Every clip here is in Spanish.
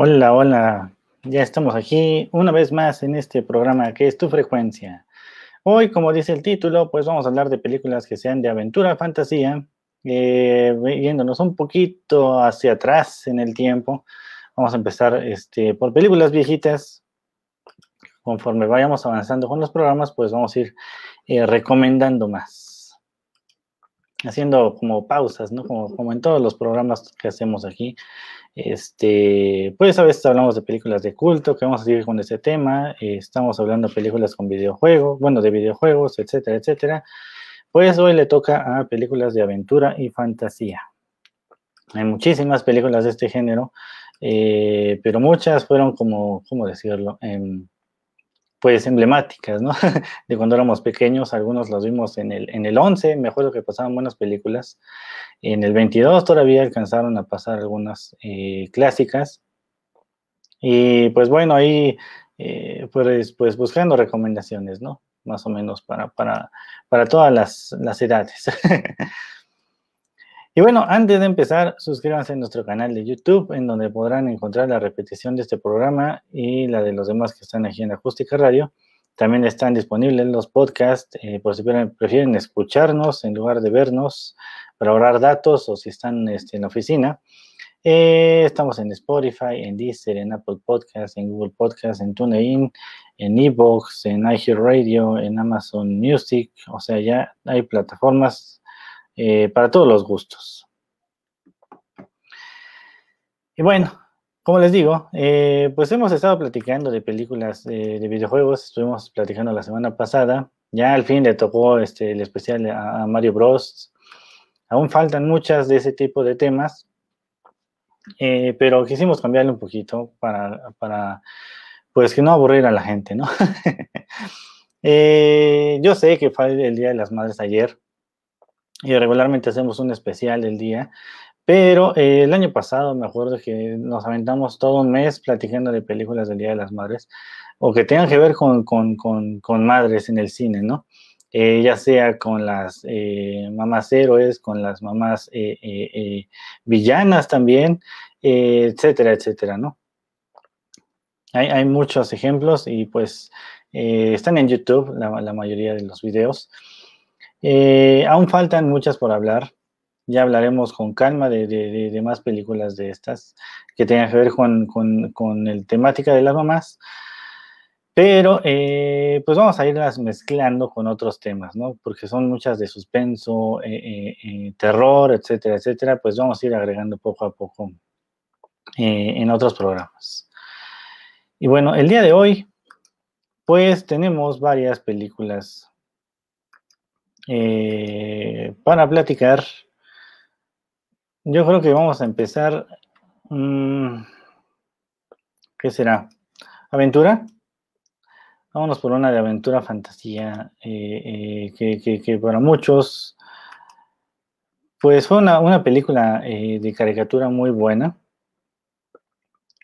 Hola, hola. Ya estamos aquí una vez más en este programa que es Tu Frecuencia. Hoy, como dice el título, pues vamos a hablar de películas que sean de aventura, fantasía, eh, yéndonos un poquito hacia atrás en el tiempo. Vamos a empezar este, por películas viejitas. Conforme vayamos avanzando con los programas, pues vamos a ir eh, recomendando más haciendo como pausas, ¿no? Como, en todos los programas que hacemos aquí. Este, pues a veces hablamos de películas de culto, que vamos a seguir con este tema. Eh, estamos hablando de películas con videojuegos, bueno, de videojuegos, etcétera, etcétera. Pues hoy le toca a películas de aventura y fantasía. Hay muchísimas películas de este género, eh, pero muchas fueron como, ¿cómo decirlo? Em, pues emblemáticas, ¿no? de cuando éramos pequeños, algunos los vimos en el, en el 11, me acuerdo que pasaban buenas películas, en el 22 todavía alcanzaron a pasar algunas eh, clásicas, y pues bueno, ahí eh, pues, pues buscando recomendaciones, ¿no? Más o menos para, para, para todas las, las edades. Y bueno, antes de empezar, suscríbanse a nuestro canal de YouTube, en donde podrán encontrar la repetición de este programa y la de los demás que están aquí en Acústica Radio. También están disponibles los podcasts, eh, por si prefieren escucharnos en lugar de vernos, para ahorrar datos o si están este, en la oficina. Eh, estamos en Spotify, en Deezer, en Apple Podcasts, en Google Podcasts, en TuneIn, en Evox, en Radio, en Amazon Music. O sea, ya hay plataformas eh, para todos los gustos. Y bueno, como les digo, eh, pues hemos estado platicando de películas eh, de videojuegos, estuvimos platicando la semana pasada, ya al fin le tocó este, el especial a, Mario Bros. Aún faltan muchas de ese tipo de temas, pero quisimos cambiarle un poquito para, pues que no aburrir a la gente, ¿no? yo sé que fue el Día de las Madres ayer, y regularmente hacemos un especial del día. Pero eh, el año pasado me acuerdo que nos aventamos todo un mes platicando de películas del Día de las Madres o que tengan que ver con, madres en el cine, ¿no? Eh, ya sea con las eh, mamás héroes, con las mamás villanas también, etcétera, etcétera, ¿no? Hay, muchos ejemplos y pues están en YouTube la, la mayoría de los videos. Eh, aún faltan muchas por hablar. Ya hablaremos con calma de, más películas de estas que tengan que ver con, el temática de las mamás. Pero eh, pues vamos a irlas mezclando con otros temas, ¿no? Porque son muchas de suspenso, eh, terror, etcétera, etcétera. Pues vamos a ir agregando poco a poco en otros programas. Y bueno, el día de hoy, pues tenemos varias películas eh, para platicar, yo creo que vamos a empezar. Mm, ¿Qué será? ¿Aventura? Vámonos por una de aventura fantasía eh, eh, que, para muchos, pues fue una, una película de caricatura muy buena.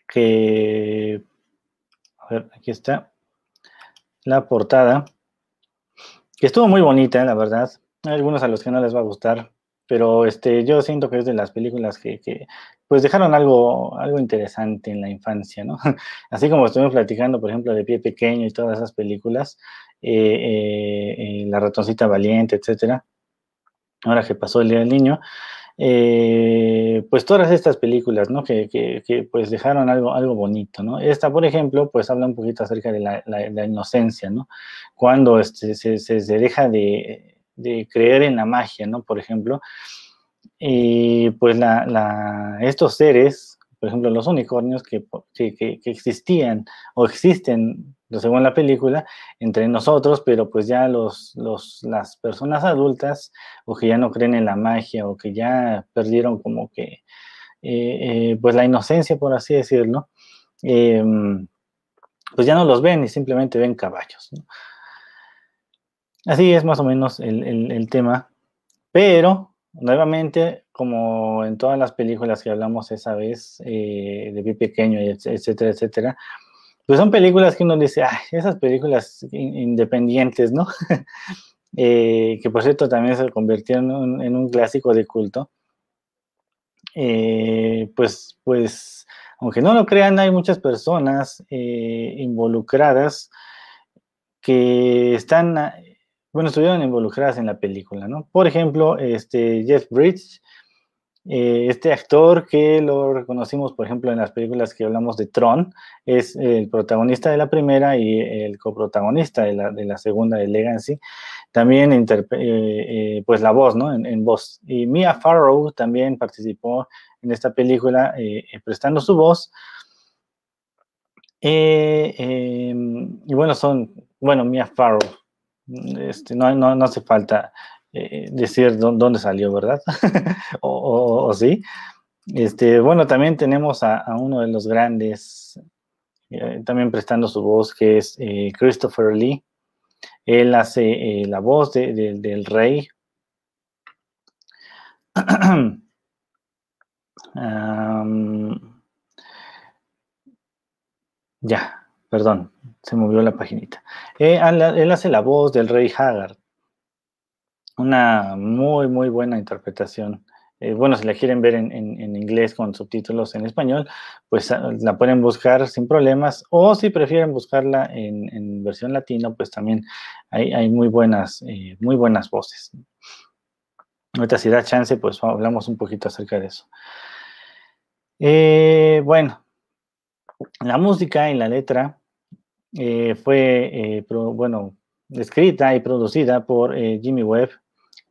Que, a ver, aquí está la portada que estuvo muy bonita, la verdad. Hay algunos a los que no les va a gustar, pero este, yo siento que es de las películas que, que pues dejaron algo, algo interesante en la infancia, ¿no? Así como estuvimos platicando, por ejemplo, de Pie Pequeño y todas esas películas, eh, eh, eh, La Ratoncita Valiente, etcétera. Ahora que pasó el Día del Niño, eh, pues todas estas películas, ¿no? Que, que, pues dejaron algo, algo bonito, ¿no? Esta, por ejemplo, pues habla un poquito acerca de la, inocencia, ¿no? Cuando este, se, se, deja de, de, creer en la magia, ¿no? Por ejemplo, Y pues la, estos seres, por ejemplo, los unicornios que, que existían o existen según la película, entre nosotros, pero pues ya los, las personas adultas o que ya no creen en la magia o que ya perdieron como que, eh, eh, pues la inocencia, por así decirlo, em, pues ya no los ven y simplemente ven caballos. Así es más o menos el, tema, pero nuevamente, como en todas las películas que hablamos esa vez, eh, de Pi pequeño, etcétera, etcétera, pues son películas que uno dice, ay, esas películas independientes, ¿no? Eh, que por cierto también se convirtieron en un, clásico de culto. Eh, pues, pues, aunque no lo crean, hay muchas personas eh, involucradas que están, bueno, estuvieron involucradas en la película, ¿no? Por ejemplo, este Jeff Bridges, eh, este actor que lo reconocimos, por ejemplo, en las películas que hablamos de Tron, es el protagonista de la primera y el coprotagonista de la, de la segunda, de Legacy. También, eh, eh, pues, la voz, ¿no? En, voz. Y Mia Farrow también participó en esta película prestando su voz. Em, y bueno, son, bueno, Mia Farrow, este, no, no, no hace falta eh, decir dónde salió, ¿verdad? o, sí. Este, bueno, también tenemos a, uno de los grandes, eh, también prestando su voz, que es eh, Christopher Lee. Él hace la voz del rey. ya, perdón, se movió la paginita. Él, él hace la voz del rey Haggard una muy, muy buena interpretación. Eh, bueno, si la quieren ver en, inglés con subtítulos en español, pues ah, la pueden buscar sin problemas. O si prefieren buscarla en, versión latina, pues también hay, muy, buenas, eh, muy buenas voces. Ahorita si da chance, pues hablamos un poquito acerca de eso. Eh, bueno, la música y la letra fue, bueno, escrita y producida por Jimmy Webb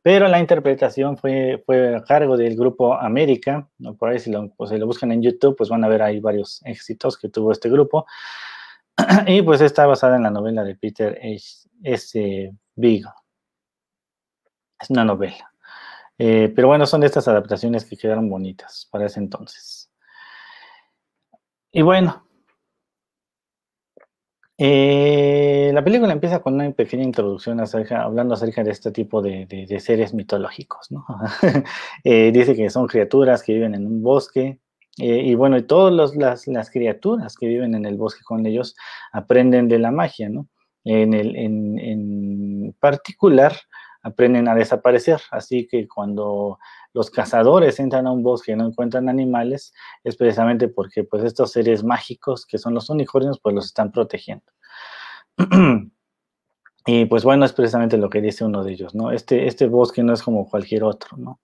pero la interpretación fue, fue a cargo del grupo América, ¿no? por ahí si lo, buscan en YouTube, pues van a ver ahí varios éxitos que tuvo este grupo, y pues está basada en la novela de Peter H. S. Vigo, Es una novela. Eh, pero bueno, son estas adaptaciones que quedaron bonitas para ese entonces. Y bueno, eh, la película empieza con una pequeña introducción hablando acerca de este tipo de, seres mitológicos, eh, dice que son criaturas que viven en un bosque. Eh, y bueno, y todas las, las, criaturas que viven en el bosque con ellos aprenden de la magia, En, en, en particular, aprenden a desaparecer. Así que cuando los cazadores entran a un bosque y no encuentran animales, es precisamente porque pues estos seres mágicos que son los unicornios, pues los están protegiendo. y pues bueno, es precisamente lo que dice uno de ellos, ¿no? Este, este bosque no es como cualquier otro, ¿no?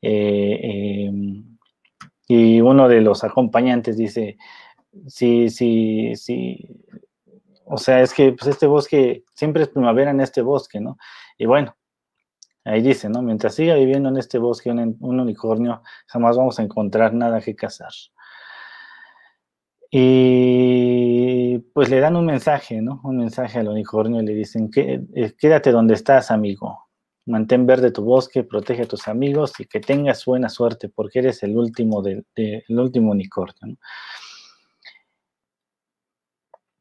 Eh, em, y uno de los acompañantes dice, sí, sí, sí, o sea, es que pues, este bosque, siempre es primavera en este bosque, ¿no? Y bueno, Ahí dice, ¿no? Mientras siga viviendo en este bosque un, unicornio, jamás vamos a encontrar nada que cazar. Y pues le dan un mensaje, ¿no? Un mensaje al unicornio y le dicen, eh, quédate donde estás, amigo. Mantén verde tu bosque, protege a tus amigos y que tengas buena suerte porque eres el último, último unicornio. ¿no?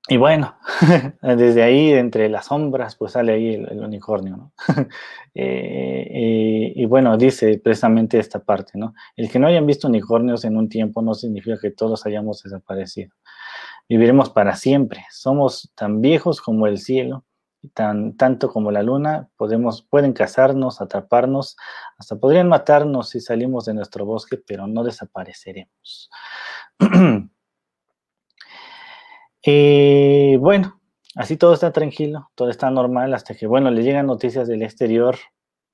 y bueno, desde ahí, entre las sombras, pues sale ahí el, unicornio, ¿no? y, eh, eh, y, bueno, dice precisamente esta parte, ¿no? El que no hayan visto unicornios en un tiempo no significa que todos hayamos desaparecido. Viviremos para siempre. Somos tan viejos como el cielo, tan, tanto como la luna. Podemos, pueden cazarnos, atraparnos, hasta podrían matarnos si salimos de nuestro bosque, pero no desapareceremos. Y eh, bueno, así todo está tranquilo, todo está normal hasta que, bueno, le llegan noticias del exterior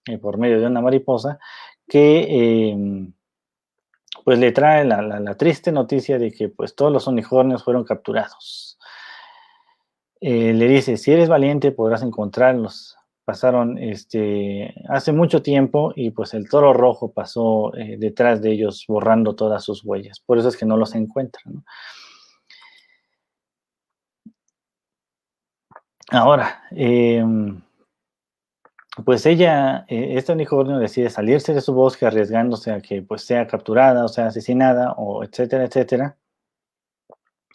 eh, por medio de una mariposa que, eh, pues, le trae la, triste noticia de que, pues, todos los unicornios fueron capturados. le dice, si eres valiente podrás encontrarlos. Pasaron este, hace mucho tiempo y pues el toro rojo pasó detrás de ellos borrando todas sus huellas. Por eso es que no los encuentran. ¿no? Ahora, em, pues ella, e, este unicornio decide salirse de su bosque arriesgándose a que pues, sea capturada o sea asesinada o etcétera, etcétera.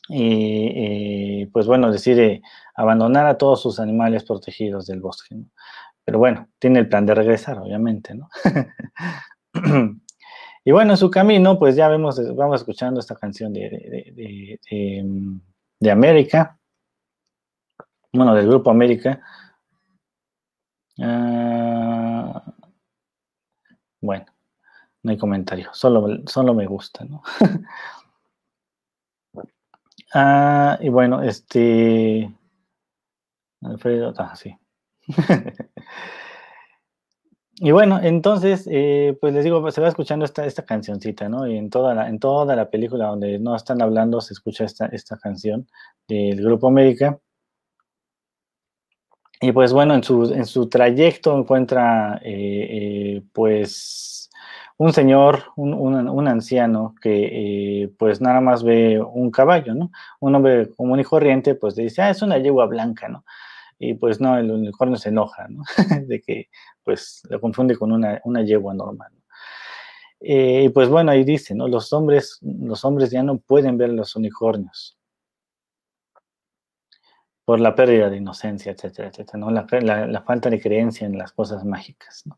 Y eh, pues bueno, decide abandonar a todos sus animales protegidos del bosque. Pero bueno, tiene el plan de regresar, obviamente, ¿no? y bueno, en su camino, pues ya vemos, vamos escuchando esta canción de, de, de, de em, América bueno, del Grupo América. Ah, bueno, no hay comentario, solo, solo me gusta, ¿no? Ah, y bueno, este. Alfredo, ah, sí. y bueno, entonces, eh, pues les digo, se va escuchando esta, esta cancioncita, ¿no? Y en toda, la, en toda la película donde no están hablando se escucha esta, esta canción del Grupo América. Y pues bueno, en su, trayecto encuentra eh, eh, pues un señor, un, anciano que eh, pues nada más ve un caballo, ¿no? Un hombre común y corriente pues dice, ah, es una yegua blanca, ¿no? Y pues no, el unicornio se enoja, ¿no? de que pues lo confunde con una, yegua normal. y pues bueno, ahí dice, ¿no? Los hombres, los hombres ya no pueden ver los unicornios por la pérdida de inocencia, etcétera, etcétera, ¿no? la, falta de creencia en las cosas mágicas. ¿no?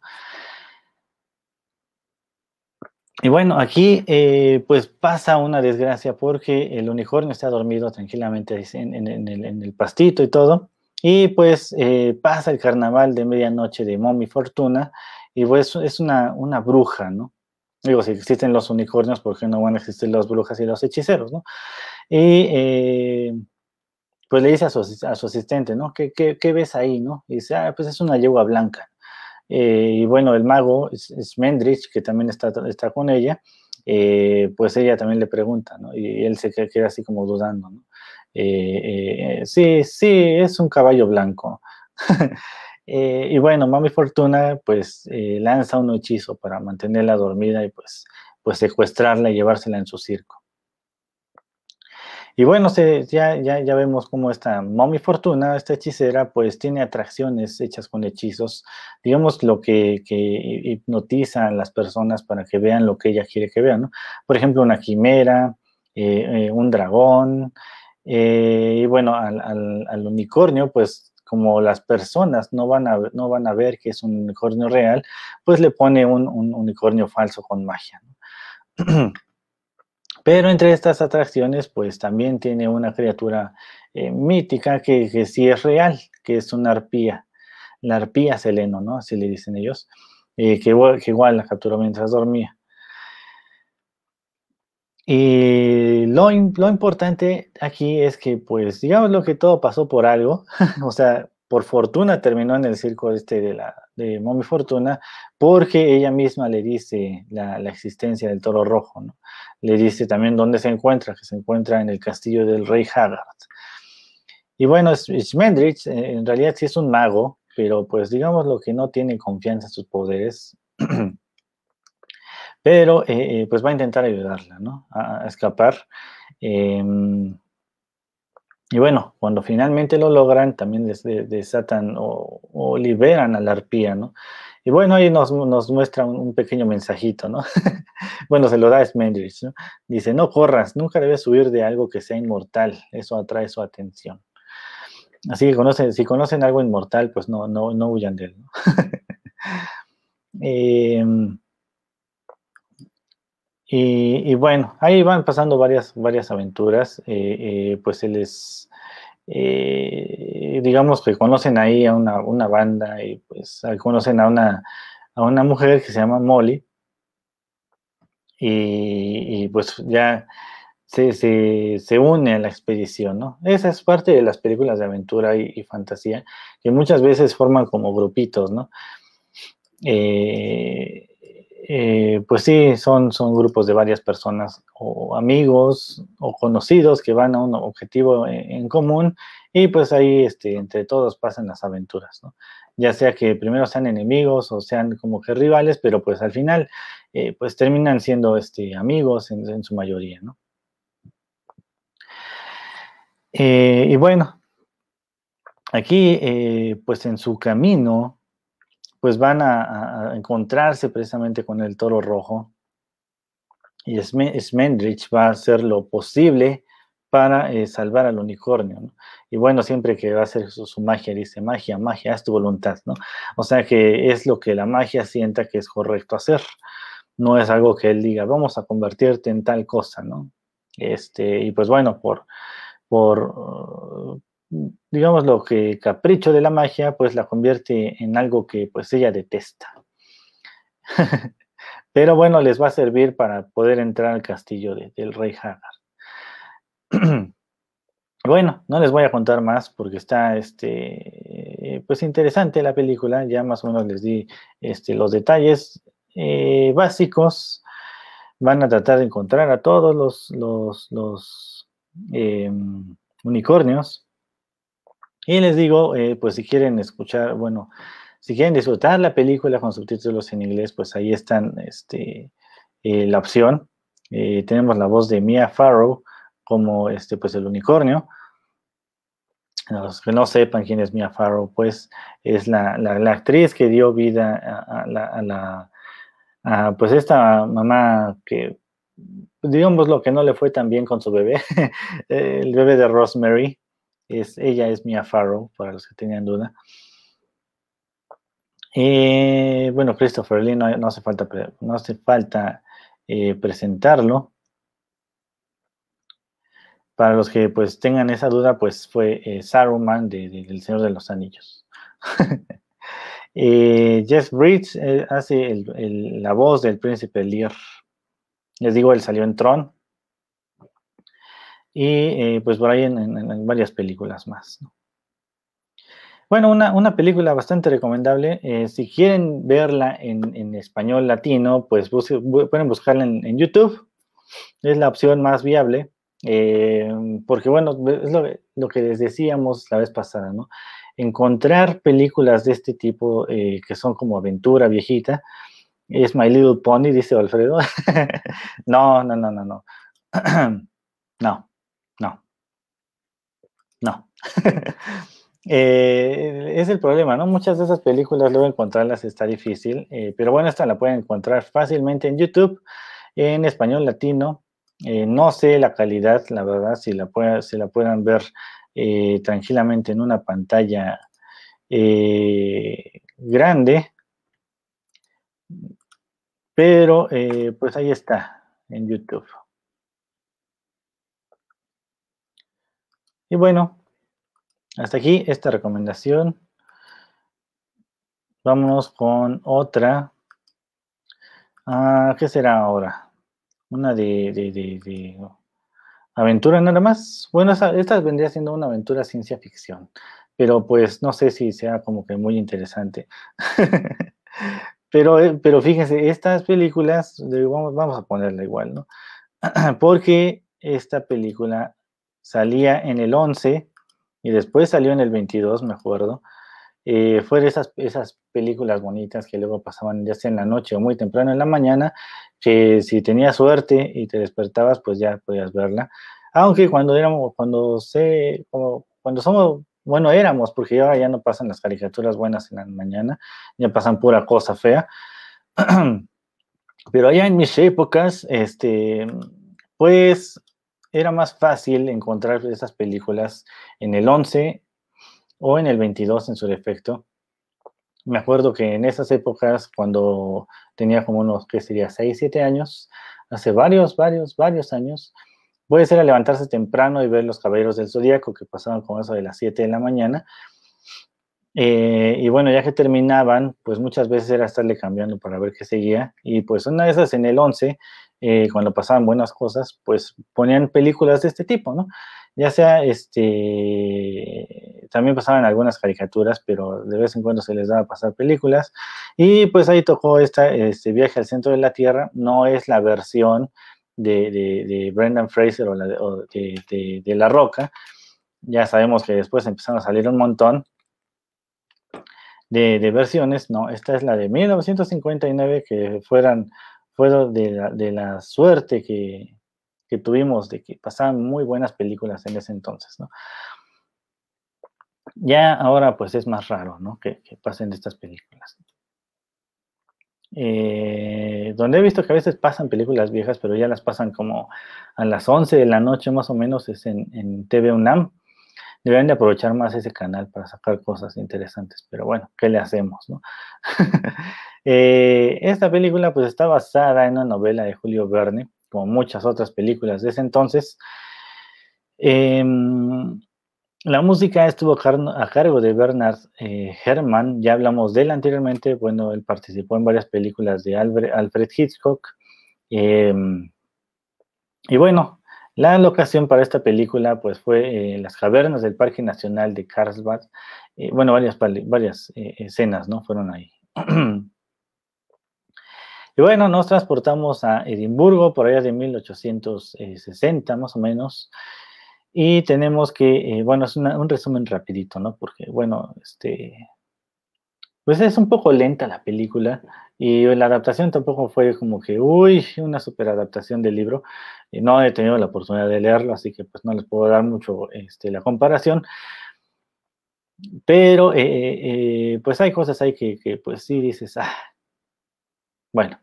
Y bueno, aquí eh, pues pasa una desgracia porque el unicornio está dormido tranquilamente en, el, pastito y todo. Y pues eh, pasa el carnaval de medianoche de Mommy Fortuna y pues es una, una bruja, ¿no? Digo, si existen los unicornios, ¿por qué no van a existir las brujas y los hechiceros, ¿no? Y eh, pues le dice a su, asistente, ¿no? ¿Qué, ves ahí, no? Y dice, ah, pues es una yegua blanca. Eh, y bueno, el mago, es, que también está, está con ella, eh, pues ella también le pregunta, ¿no? Y él se queda, así como dudando, ¿no? Eh, sí, sí, es un caballo blanco. y bueno, Mami Fortuna, pues lanza un hechizo para mantenerla dormida y pues, pues secuestrarla y llevársela en su circo. Y bueno, ya, vemos cómo esta Mommy Fortuna, esta hechicera, pues tiene atracciones hechas con hechizos, digamos lo que, hipnotiza a las personas para que vean lo que ella quiere que vean, ¿no? Por ejemplo, una quimera, eh, eh, un dragón, eh, y bueno, al, unicornio, pues como las personas no van, a, no van a ver que es un unicornio real, pues le pone un, un unicornio falso con magia, ¿no? Pero entre estas atracciones, pues también tiene una criatura eh, mítica que, sí es real, que es una arpía, la arpía Seleno, ¿no? Así le dicen ellos, eh, que, igual la capturó mientras dormía. Y lo, lo, importante aquí es que, pues, digamos lo que todo pasó por algo, o sea, por fortuna terminó en el circo este de la, de mommy Fortuna, porque ella misma le dice la, existencia del toro rojo, ¿no? le dice también dónde se encuentra, que se encuentra en el castillo del rey Haggard. Y bueno, Schmendrich eh, en realidad sí es un mago, pero pues digamos lo que no tiene confianza en sus poderes, pero eh, eh, pues va a intentar ayudarla ¿no? a, escapar. Em, y bueno, cuando finalmente lo logran, también desatan o, liberan a la arpía, ¿no? Y bueno, ahí nos, muestra un, pequeño mensajito, ¿no? bueno, se lo da Smendrich, ¿no? Dice, no corras, nunca debes huir de algo que sea inmortal, eso atrae su atención. Así que conocen, si conocen algo inmortal, pues no, no, no huyan de él. ¿no? eh, y, bueno, ahí van pasando varias, varias aventuras. Eh, eh, pues se les, eh, digamos que conocen ahí a una, banda y pues conocen a una, a una mujer que se llama Molly. Y, pues ya se, une a la expedición, ¿no? Esa es parte de las películas de aventura y, fantasía que muchas veces forman como grupitos, ¿no? Eh, pues sí, son, son grupos de varias personas o amigos o conocidos que van a un objetivo e, en, común y pues ahí este, entre todos pasan las aventuras, ¿no? Ya sea que primero sean enemigos o sean como que rivales, pero pues al final eh, pues terminan siendo este, amigos en, su mayoría, ¿no? Eh, y bueno, aquí pues en su camino pues van a, encontrarse precisamente con el toro rojo. Y Smendrich va a hacer lo posible para eh, salvar al unicornio. Y bueno, siempre que va a hacer su, magia, dice, magia, magia, haz tu voluntad, ¿no? O sea que es lo que la magia sienta que es correcto hacer. No es algo que él diga, vamos a convertirte en tal cosa, ¿no? Este, y pues bueno, por, por, digamos, lo que capricho de la magia, pues la convierte en algo que pues ella detesta. Pero bueno, les va a servir para poder entrar al castillo del rey Hagar. bueno, no les voy a contar más porque está este, pues interesante la película, ya más o menos les di este, los detalles eh, básicos. Van a tratar de encontrar a todos los, los, em, unicornios y les digo, eh, pues si quieren escuchar, bueno, si quieren disfrutar la película con subtítulos en inglés, pues ahí están este, eh, la opción. Eh, tenemos la voz de Mia Farrow como este, pues, el unicornio. Los que no sepan quién es Mia Farrow, pues es la, actriz que dio vida a, la, pues esta mamá que, digamos lo que no le fue tan bien con su bebé, el bebé de Rosemary, es, ella es Mia Farrow, para los que tengan duda. Eh, bueno, Christopher Lee no, hace falta, no hace falta eh, presentarlo. Para los que pues tengan esa duda, pues fue eh, Saruman del Señor de los Anillos. Jeff Bridges hace la voz del príncipe Lear. Les digo, él salió en Tron, y eh, pues por ahí en, varias películas más. Bueno, una, película bastante recomendable. Eh, si quieren verla en, español latino, pues pueden buscarla en, YouTube. Es la opción más viable. Eh, porque, bueno, es lo, que les decíamos la vez pasada, ¿no? Encontrar películas de este tipo que son como aventura viejita. Es My Little Pony, dice Alfredo. no, no, no, no, no. no. Eh, es el problema, ¿no? Muchas de esas películas luego encontrarlas está difícil, eh, pero bueno, esta la pueden encontrar fácilmente en YouTube, en español latino. Eh, no sé la calidad, la verdad, si la, si la puedan ver tranquilamente en una pantalla grande, pero pues ahí está, en YouTube. Y bueno, hasta aquí esta recomendación. Vámonos con otra. Ah, ¿Qué será ahora? Una de, aventura nada más. Bueno, esta vendría siendo una aventura ciencia ficción, pero pues no sé si sea como que muy interesante. pero, eh, pero fíjense, estas películas, vamos, vamos a ponerla igual, ¿no? Porque esta película salía en el 11 y después salió en el 22, me acuerdo. Eh, Fueron esas, esas películas bonitas que luego pasaban ya sea en la noche o muy temprano en la mañana, que si tenías suerte y te despertabas, pues ya podías verla. Aunque cuando éramos, cuando sé, como, cuando somos, bueno, éramos, porque ya no pasan las caricaturas buenas en la mañana, ya pasan pura cosa fea. Pero allá en mis épocas, este, pues era más fácil encontrar esas películas en el 11 o en el 22 en su defecto. Me acuerdo que en esas épocas, cuando tenía como unos, ¿qué sería?, 6, 7 años, hace varios, varios, varios años, puede ser a levantarse temprano y ver los caballeros del zodíaco que pasaban con eso de las 7 de la mañana. Eh, y bueno, ya que terminaban, pues muchas veces era estarle cambiando para ver qué seguía. Y pues una de esas en el 11, eh, cuando pasaban buenas cosas, pues ponían películas de este tipo, ¿no? Ya sea, este, también pasaban algunas caricaturas, pero de vez en cuando se les daba pasar películas. Y pues ahí tocó esta, este viaje al centro de la Tierra. No es la versión de, Brendan Fraser o, la, de, de La Roca. Ya sabemos que después empezaron a salir un montón, de, versiones, no, esta es la de 1959 que fueran, fueron de la, de la suerte que, tuvimos de que pasaban muy buenas películas en ese entonces, ¿no? Ya ahora pues es más raro, ¿no? Que, pasen estas películas. Eh, donde he visto que a veces pasan películas viejas, pero ya las pasan como a las 11 de la noche más o menos, es en, en TV UNAM deberían de aprovechar más ese canal para sacar cosas interesantes, pero bueno, ¿qué le hacemos? No? Eh, esta película pues está basada en una novela de Julio Verne, como muchas otras películas de ese entonces. Em, la música estuvo a cargo de Bernard eh, Herrmann, ya hablamos de él anteriormente, bueno, él participó en varias películas de Alfred, Hitchcock. Em, y bueno, la locación para esta película pues, fue eh, las cavernas del Parque Nacional de Carlsbad. Eh, bueno, varias, eh, escenas ¿no? fueron ahí. y bueno, nos transportamos a Edimburgo por allá de 1860 más o menos. Y tenemos que, bueno, es un resumen rapidito, ¿no? Porque, bueno, este, pues es un poco lenta la película. Y la adaptación tampoco fue como que, uy, una super adaptación del libro. No he tenido la oportunidad de leerlo, así que pues no les puedo dar mucho este, la comparación. Pero eh, eh, eh, pues hay cosas ahí que, pues sí dices, ah, bueno.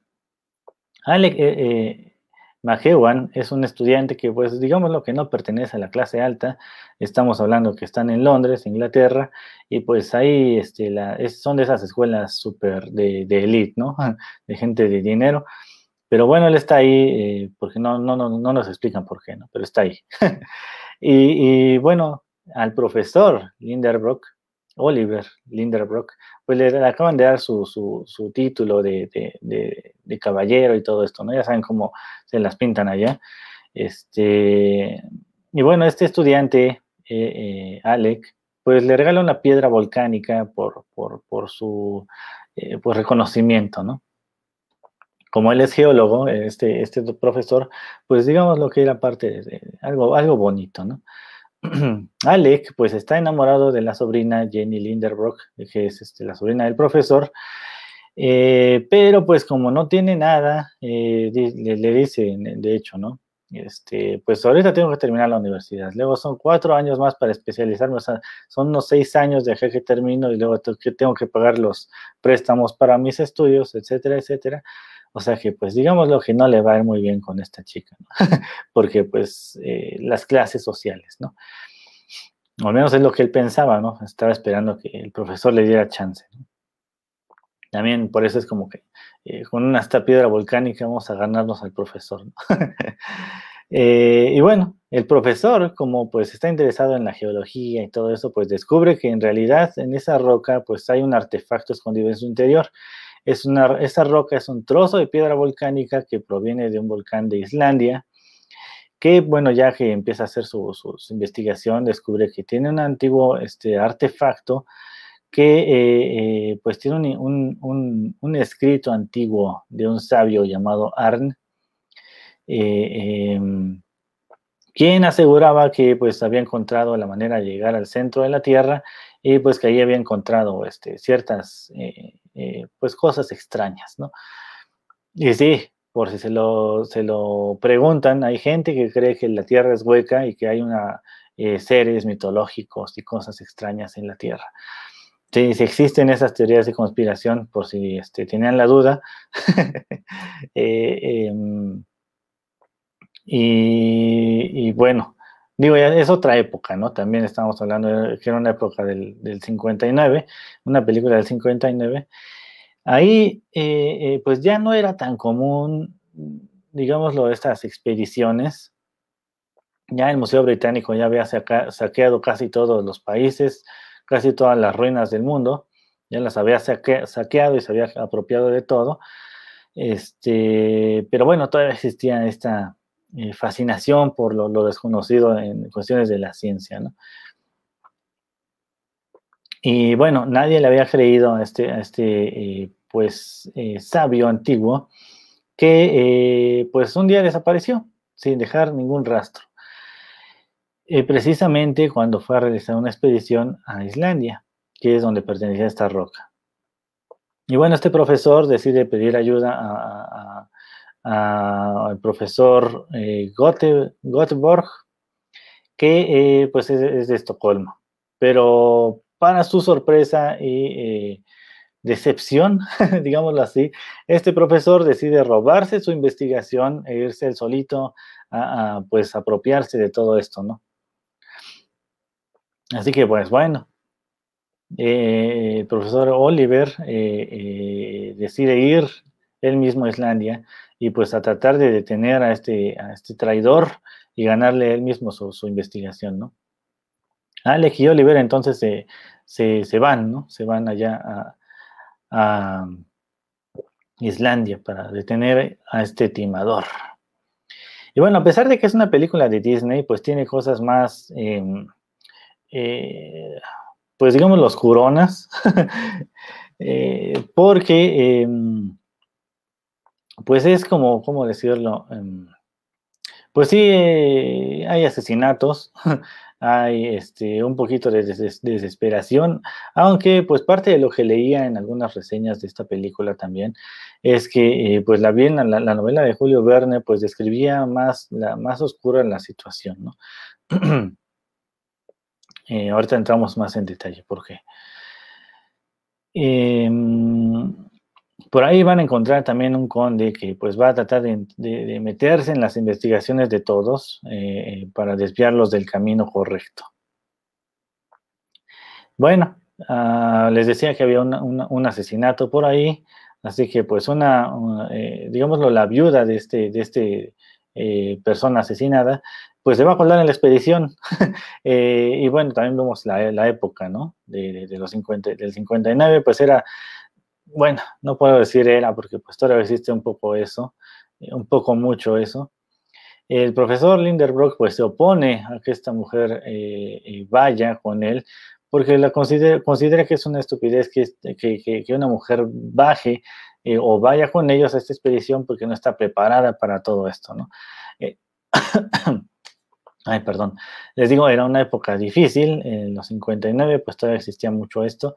Mahewan es un estudiante que, pues, digamos lo que no pertenece a la clase alta. Estamos hablando que están en Londres, Inglaterra, y pues ahí este, la, son de esas escuelas súper de, de elite, ¿no? De gente de dinero. Pero bueno, él está ahí eh, porque no, no, no, no, nos explican por qué, ¿no? Pero está ahí. y, y, bueno, al profesor Linderbrock Oliver Linderbrock, pues le, acaban de dar su, título de, caballero y todo esto, ¿no? Ya saben cómo se las pintan allá. Este, y bueno, este estudiante, eh, eh, Alec, pues le regala una piedra volcánica por, su eh, pues, reconocimiento, ¿no? Como él es geólogo, este, este profesor, pues digamos lo que era parte de, algo, algo bonito, ¿no? Alec, pues está enamorado de la sobrina Jenny Linderbrock, que es este, la sobrina del profesor, eh, pero pues como no tiene nada, eh, le, dice, de hecho, ¿no? Este, pues ahorita tengo que terminar la universidad, luego son cuatro años más para especializarme, son unos seis años de que termino y luego tengo que pagar los préstamos para mis estudios, etcétera, etcétera. O sea que, pues, digámoslo que no le va a ir muy bien con esta chica, ¿no? porque, pues, eh, las clases sociales, ¿no? al menos es lo que él pensaba, ¿no? Estaba esperando que el profesor le diera chance. ¿no? También por eso es como que eh, con una esta piedra volcánica vamos a ganarnos al profesor. ¿no? Eh, y bueno, el profesor, como pues está interesado en la geología y todo eso, pues descubre que en realidad en esa roca pues hay un artefacto escondido en su interior es una, esta roca es un trozo de piedra volcánica que proviene de un volcán de Islandia, que bueno, ya que empieza a hacer su, investigación, descubre que tiene un antiguo este, artefacto que eh, eh, pues tiene un, escrito antiguo de un sabio llamado Arn, eh, em, quien aseguraba que pues había encontrado la manera de llegar al centro de la Tierra y pues que ahí había encontrado este, ciertas eh, pues cosas extrañas, ¿no? Y sí, por si se lo, se lo preguntan, hay gente que cree que la Tierra es hueca y que hay una eh, seres mitológicos y cosas extrañas en la Tierra. Sí, si existen esas teorías de conspiración, por si este, tenían la duda. Eh, em, y bueno, Digo, es otra época, ¿no? También estamos hablando que era una época del, 59, una película del 59. Ahí, eh, eh, pues ya no era tan común, digámoslo, estas expediciones. Ya el Museo Británico ya había saqueado casi todos los países, casi todas las ruinas del mundo, ya las había saqueado y se había apropiado de todo. Este, pero bueno, todavía existía esta eh, fascinación por lo, desconocido en cuestiones de la ciencia. Y bueno, nadie le había creído a este, este eh, pues, eh, sabio antiguo que pues un día desapareció sin dejar ningún rastro. precisamente cuando fue a realizar una expedición a Islandia, que es donde pertenecía esta roca. Y bueno, este profesor decide pedir ayuda a al profesor eh, Gotteborg, que eh, pues es, de Estocolmo. Pero para su sorpresa y eh, decepción, digámoslo así, este profesor decide robarse su investigación e irse él solito a, pues apropiarse de todo esto, ¿no? Así que pues bueno, el profesor Oliver decide ir el mismo Islandia, y pues a tratar de detener a este, este traidor y ganarle él mismo su, investigación, ¿no? Alex ah, y Oliver entonces se, van, ¿no? Se van allá a, Islandia para detener a este timador. Y bueno, a pesar de que es una película de Disney, pues tiene cosas más, em, eh, pues digamos, los curonas, eh, porque em, pues es como, ¿cómo decirlo? Em, pues sí, hay asesinatos, hay este, un poquito de desesperación, aunque pues parte de lo que leía en algunas reseñas de esta película también es que eh, pues la, bien, la, novela de Julio Verne pues describía más, la, más oscura la situación, ¿no? Eh, ahorita entramos más en detalle por qué. Em, por ahí van a encontrar también un conde que pues va a tratar de, meterse en las investigaciones de todos eh, eh, para desviarlos del camino correcto. Bueno, ah, les decía que había un asesinato por ahí, así que pues una, eh, digámoslo, la viuda de este, de este persona asesinada, pues se va a colar en la expedición. y bueno, también vemos la, época, ¿no? De, de, los 50, del 59, pues era bueno, no puedo decir era porque pues todavía existe un poco eso, eh, un poco mucho eso. El profesor Linderbrock pues se opone a que esta mujer eh, eh, vaya con él porque la considera, que es una estupidez que, este, una mujer baje o vaya con ellos a esta expedición porque no está preparada para todo esto, ¿no? Ay, perdón. Les digo, era una época difícil, en los 59 pues todavía existía mucho esto.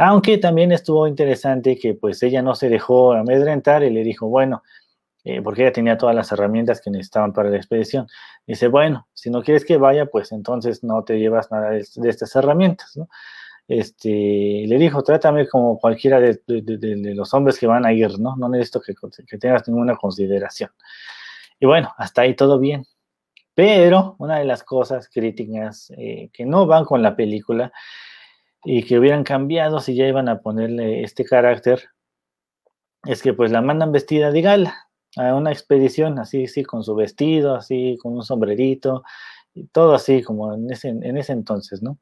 Aunque también estuvo interesante que pues ella no se dejó amedrentar y le dijo, bueno, eh, porque ella tenía todas las herramientas que necesitaban para la expedición. Dice, bueno, si no quieres que vaya, pues entonces no te llevas nada de, estas herramientas, Este, le dijo, trátame como cualquiera de, los hombres que van a ir, ¿no? No necesito que, que tengas ninguna consideración. Y bueno, hasta ahí todo bien. Pero una de las cosas críticas eh, que no van con la película y que hubieran cambiado si ya iban a ponerle este carácter, es que pues la mandan vestida de gala a una expedición, así, sí, con su vestido, así, con un sombrerito, y todo así como en ese, entonces, ¿no?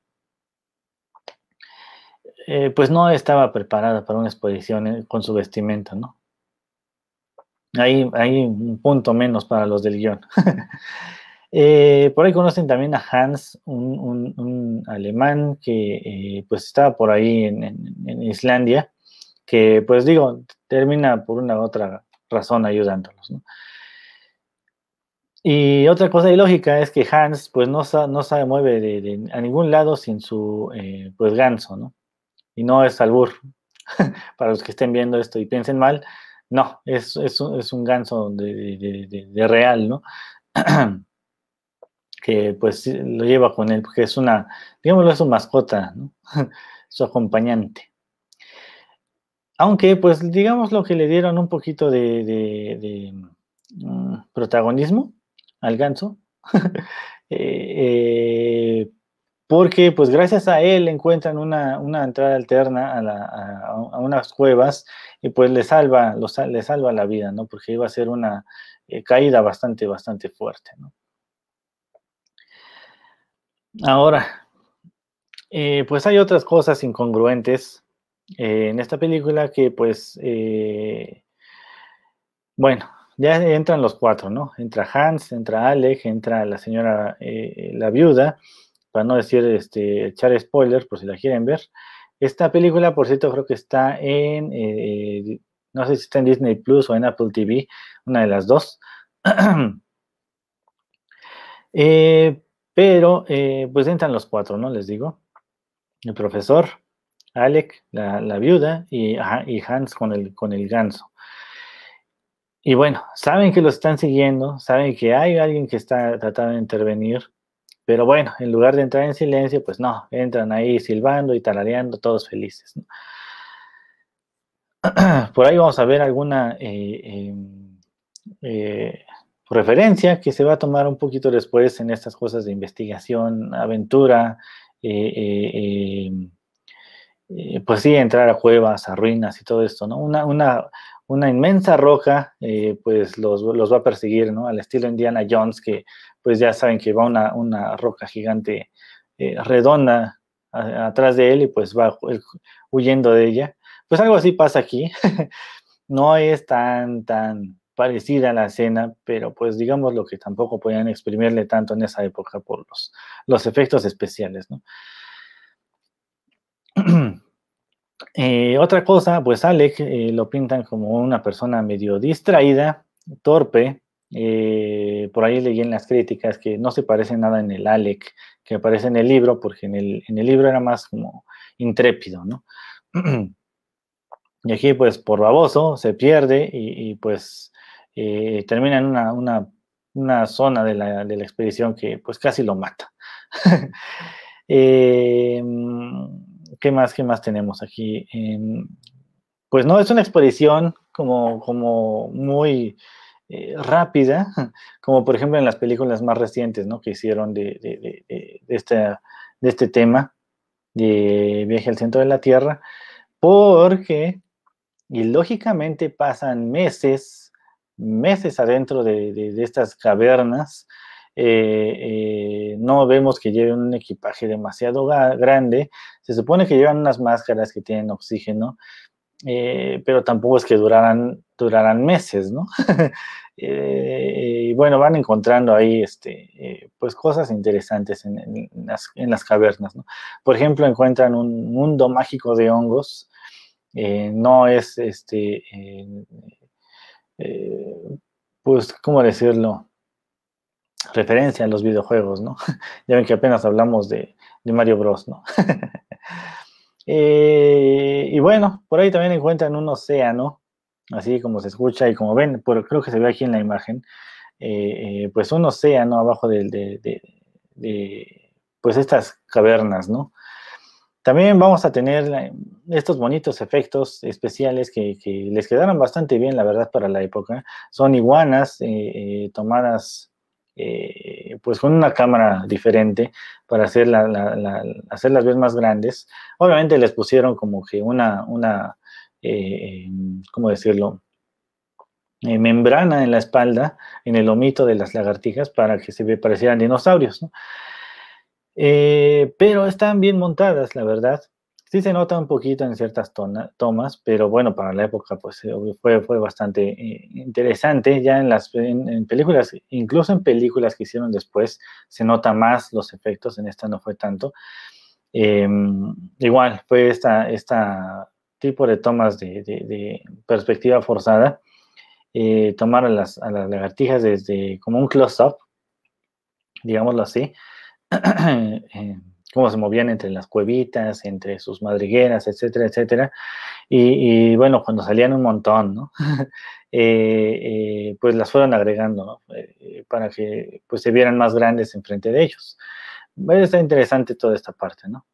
Eh, pues no estaba preparada para una expedición eh, con su vestimenta, ¿no? Ahí hay un punto menos para los del guión. Eh, por ahí conocen también a Hans, un, alemán que eh, pues estaba por ahí en, Islandia, que pues digo, termina por una u otra razón ayudándolos. ¿no? Y otra cosa ilógica es que Hans pues no, no se mueve a ningún lado sin su eh, pues ganso, ¿no? Y no es albur, para los que estén viendo esto y piensen mal, no, es, es, un ganso de, de real, ¿no? que pues lo lleva con él, porque es una, digámoslo, es su mascota, ¿no? su acompañante. Aunque, pues, digamos lo que le dieron un poquito de, mm, protagonismo al ganso, eh, eh, porque, pues, gracias a él encuentran una, entrada alterna a, unas cuevas y, pues, le salva, le salva la vida, ¿no? Porque iba a ser una eh, caída bastante, bastante fuerte, ¿no? Ahora, eh, pues hay otras cosas incongruentes eh, en esta película que pues, eh, bueno, ya entran los cuatro, ¿no? Entra Hans, entra Alec, entra la señora, la viuda, para no decir, este, echar spoiler por si la quieren ver. Esta película, por cierto, creo que está en, no sé si está en Disney Plus o en Apple TV, una de las dos. eh, pero eh, pues entran los cuatro, ¿no? Les digo. El profesor, Alec, la, viuda, y, Hans con el, con el ganso. Y bueno, saben que lo están siguiendo, saben que hay alguien que está tratando de intervenir, pero bueno, en lugar de entrar en silencio, pues no, entran ahí silbando y talareando todos felices. ¿no? Por ahí vamos a ver alguna eh, em, eh, referencia que se va a tomar un poquito después en estas cosas de investigación, aventura, eh, eh, eh, pues sí, entrar a cuevas, a ruinas y todo esto, ¿no? Una, una, inmensa roca, pues los, va a perseguir, ¿no? Al estilo Indiana Jones, que pues ya saben que va una, una roca gigante redonda atrás de él y pues va huyendo de ella. Pues algo así pasa aquí. no es tan, tan parecida a la escena, pero pues digamos lo que tampoco podían exprimirle tanto en esa época por los, los efectos especiales, ¿no? Eh, otra cosa, pues Alec eh, lo pintan como una persona medio distraída, torpe. Eh, por ahí leí en las críticas que no se parece nada en el Alec que aparece en el libro, porque en el, libro era más como intrépido, ¿no? Y aquí, pues, por baboso, se pierde y pues eh, termina en una, zona de la, expedición que pues casi lo mata. Em, ¿Qué más, qué más tenemos aquí? Em, pues no, es una expedición como, muy eh, rápida, como por ejemplo en las películas más recientes ¿no? que hicieron de, de este tema de viaje al centro de la Tierra, porque y lógicamente pasan meses meses adentro de, estas cavernas. Eh, eh, no vemos que lleven un equipaje demasiado grande. Se supone que llevan unas máscaras que tienen oxígeno, eh, pero tampoco es que duraran, meses, y bueno, van encontrando ahí este, pues cosas interesantes en, las, cavernas, Por ejemplo, encuentran un mundo mágico de hongos. no es este eh, pues, ¿cómo decirlo? Referencia a los videojuegos, ¿no? ya ven que apenas hablamos de, Mario Bros, ¿no? Eh, y bueno, por ahí también encuentran un océano, así como se escucha y como ven, pero creo que se ve aquí en la imagen, eh, pues un océano abajo de, de pues estas cavernas, ¿no? También vamos a tener eh, estos bonitos efectos especiales que, les quedaron bastante bien, la verdad, para la época. Son iguanas eh, eh, tomadas pues con una cámara diferente para hacer hacerlas más grandes. Obviamente les pusieron como que una, una em, ¿cómo decirlo? membrana en la espalda, en el lomito de las lagartijas, para que se parecieran dinosaurios. ¿no? Eh, pero están bien montadas, la verdad. Sí se nota un poquito en ciertas tomas, pero bueno, para la época pues eh, fue, fue bastante eh, interesante. Ya en las películas, incluso en películas que hicieron después, se nota más los efectos, en esta no fue tanto. Em, igual fue esta, tipo de tomas de, perspectiva forzada. tomaron tomar a las, a las, lagartijas desde como un close-up, digámoslo así, Eh, cómo se movían entre las cuevitas, entre sus madrigueras, etcétera, etcétera. Y, bueno, cuando salían un montón, eh, eh, pues las fueron agregando, para que pues, se vieran más grandes enfrente de ellos. Está interesante toda esta parte, ¿no?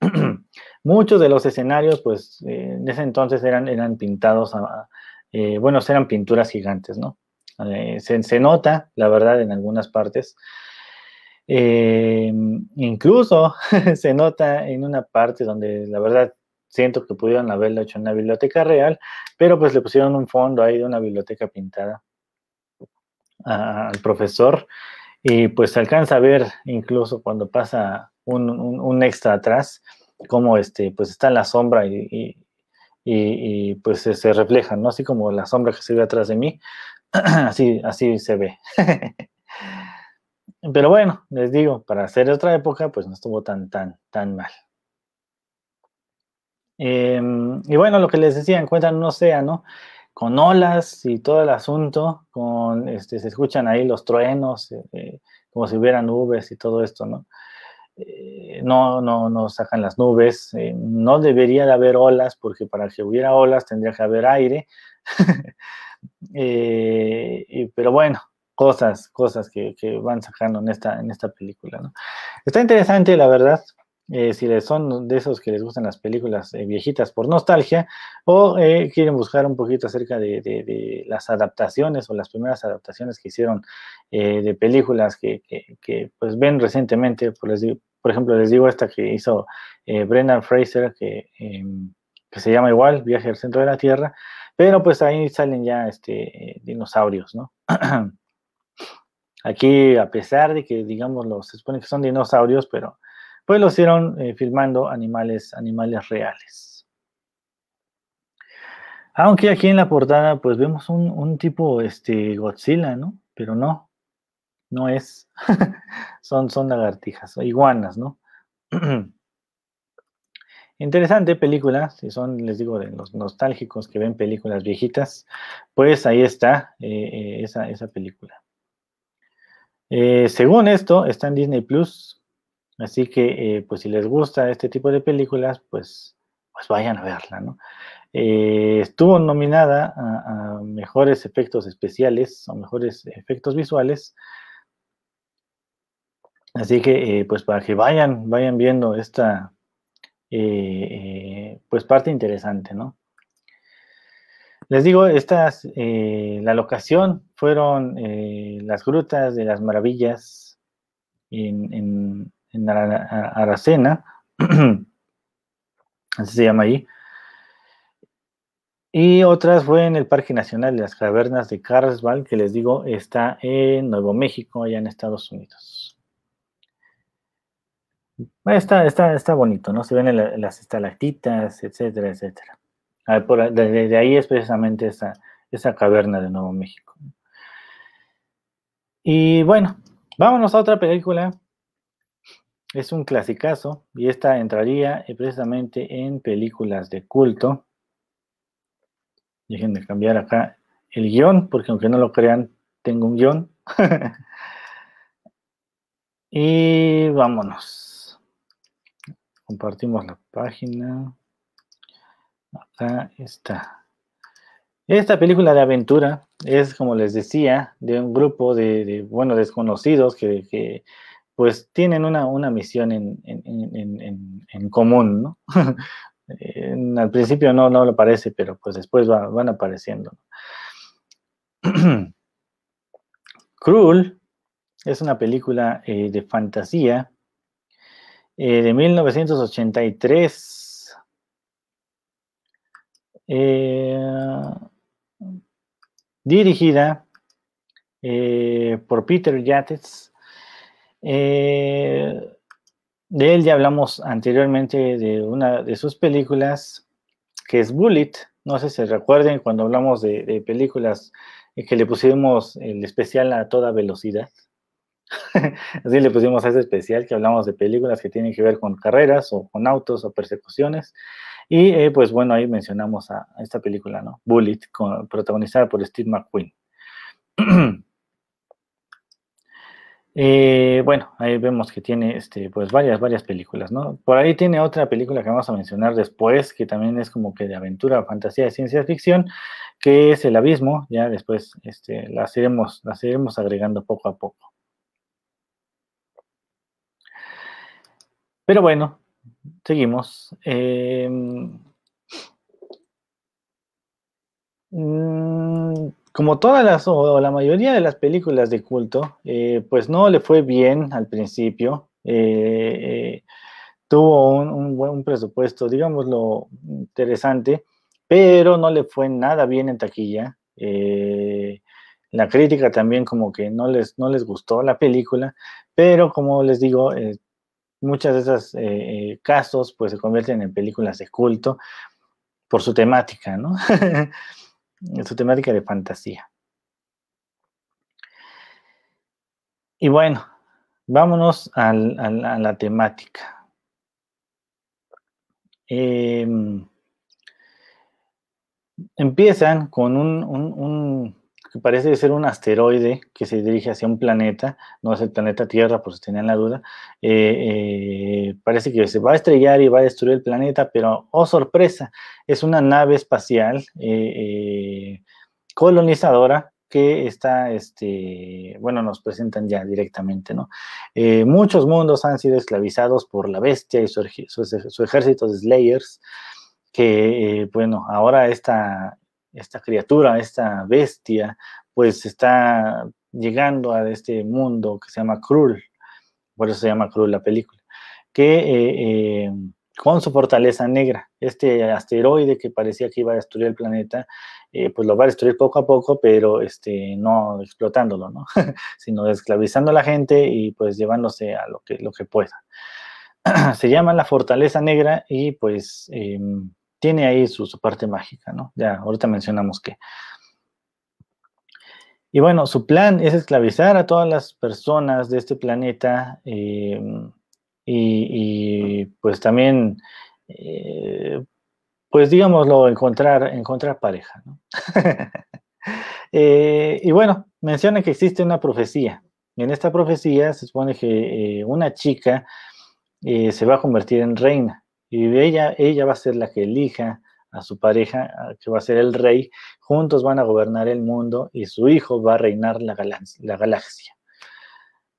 Muchos de los escenarios, pues, en ese entonces eran, eran pintados, bueno, eran pinturas gigantes, ¿no? se, se nota, la verdad, en algunas partes, Em, incluso se nota en una parte donde la verdad siento que pudieron haberlo hecho en una biblioteca real, pero pues le pusieron un fondo ahí de una biblioteca pintada al profesor y pues se alcanza a ver incluso cuando pasa un, extra atrás como este pues está en la sombra y, pues se, refleja, ¿no? Así como la sombra que se ve atrás de mí, así, así se ve. Pero bueno, les digo, para hacer otra época, pues no estuvo tan, tan, tan mal. Em, y bueno, lo que les decía, encuentran un océano con olas y todo el asunto, con, este, se escuchan ahí los truenos, eh, eh, como si hubieran nubes y todo esto, ¿no? Eh, no, no, no sacan las nubes, no debería de haber olas, porque para que hubiera olas tendría que haber aire, pero bueno, cosas, cosas que, van sacando en esta, en esta película. ¿no? Está interesante, la verdad, eh, si les son de esos que les gustan las películas eh, viejitas por nostalgia o eh, quieren buscar un poquito acerca de, las adaptaciones o las primeras adaptaciones que hicieron de películas que, pues ven recientemente, por, pues, les digo, por, ejemplo, les digo esta que hizo Brendan Fraser, em, que, se llama igual, Viaje al Centro de la Tierra, pero pues ahí salen ya este, dinosaurios, ¿no? Aquí, a pesar de que, digamos, los, se supone que son dinosaurios, pero pues lo hicieron eh, filmando animales, animales reales. Aunque aquí en la portada, pues vemos un, tipo este, Godzilla, ¿no? Pero no, no es. son, son lagartijas, iguanas, ¿no? Interesante película, si son, les digo, de los nostálgicos que ven películas viejitas, pues ahí está eh, eh, esa película. Eh, según esto, está en Disney Plus. Así que, eh, pues si les gusta este tipo de películas, pues, pues vayan a verla, eh, estuvo nominada a, mejores efectos especiales o mejores efectos visuales. Así que, pues para que vayan, vayan viendo esta, pues parte interesante, ¿no? Les digo, esta, la locación fueron eh, las grutas de las maravillas en, Aracena, así se llama ahí, y otras fue en el Parque Nacional de las Cavernas de Carlsbad, que les digo está en Nuevo México, allá en Estados Unidos. Está, está, está bonito, ¿no? Se ven las estalactitas, etcétera, etcétera. Desde ah, ahí es precisamente esa, esa caverna de Nuevo México. Y bueno, vámonos a otra película. Es un clasicazo y esta entraría eh, precisamente en películas de culto. Dejen de cambiar acá el guión, porque aunque no lo crean, tengo un guión. y vámonos. Compartimos la página. Acá está. Esta película de aventura es, como les decía, de un grupo de, bueno, desconocidos que, pues tienen una, misión en, común, ¿no? al principio no, no lo parece, pero pues después van apareciendo. Cruel es una película eh, de fantasía eh, de 1983. Eh, dirigida eh, por Peter Yates. Eh, de él ya hablamos anteriormente de una de sus películas, que es Bullet. No sé si recuerden cuando hablamos de, de películas eh, que le pusimos el especial a toda velocidad. Así le pusimos a ese especial que hablamos de películas que tienen que ver con carreras o con autos o persecuciones. Y eh, pues bueno, ahí mencionamos a, esta película, ¿no? Bullet, protagonizada por Steve McQueen. Eh, bueno, ahí vemos que tiene este, pues varias, varias películas, ¿no? Por ahí tiene otra película que vamos a mencionar después, que también es como que de aventura, fantasía de ciencia ficción, que es El Abismo. Ya después este, las, iremos, las iremos agregando poco a poco. Pero bueno, Seguimos. Em, mm, como todas las, o la mayoría de las películas de culto, eh, pues no le fue bien al principio. Eh, eh, tuvo un, buen presupuesto, digámoslo interesante, pero no le fue nada bien en taquilla. la crítica también como que no les, no les gustó la película, pero como les digo, muchas de esas eh, eh, casos pues se convierten en películas de culto por su temática, ¿no? su temática de fantasía. Y bueno, vámonos a la temática. Em, empiezan con un que parece ser un asteroide que se dirige hacia un planeta, no es el planeta Tierra, por si tenían la duda, eh, eh, parece que se va a estrellar y va a destruir el planeta, pero, oh sorpresa, es una nave espacial eh, colonizadora que está, este, bueno, nos presentan ya directamente, ¿no? muchos mundos han sido esclavizados por la bestia y su, su, ejército de Slayers, que, bueno, ahora esta, esta criatura, esta bestia, pues está llegando a este mundo que se llama Cruel, por eso se llama Cruel la película, que eh, eh, con su fortaleza negra, este asteroide que parecía que iba a destruir el planeta, eh, pues lo va a destruir poco a poco, pero este, no explotándolo, ¿no? sino esclavizando a la gente y pues llevándose a lo que, lo que pueda. se llama la fortaleza negra y pues em, tiene ahí su, parte mágica, ¿no? Ya, ahorita mencionamos que. Y bueno, su plan es esclavizar a todas las personas de este planeta em, y, pues también, eh, pues digámoslo, encontrar, encontrar pareja, ¿no? Eh, y bueno, menciona que existe una profecía. En esta profecía se supone que eh, una chica se va a convertir en reina y ella, ella va a ser la que elija a su pareja, que va a ser el rey. Juntos van a gobernar el mundo y su hijo va a reinar la, galaxia.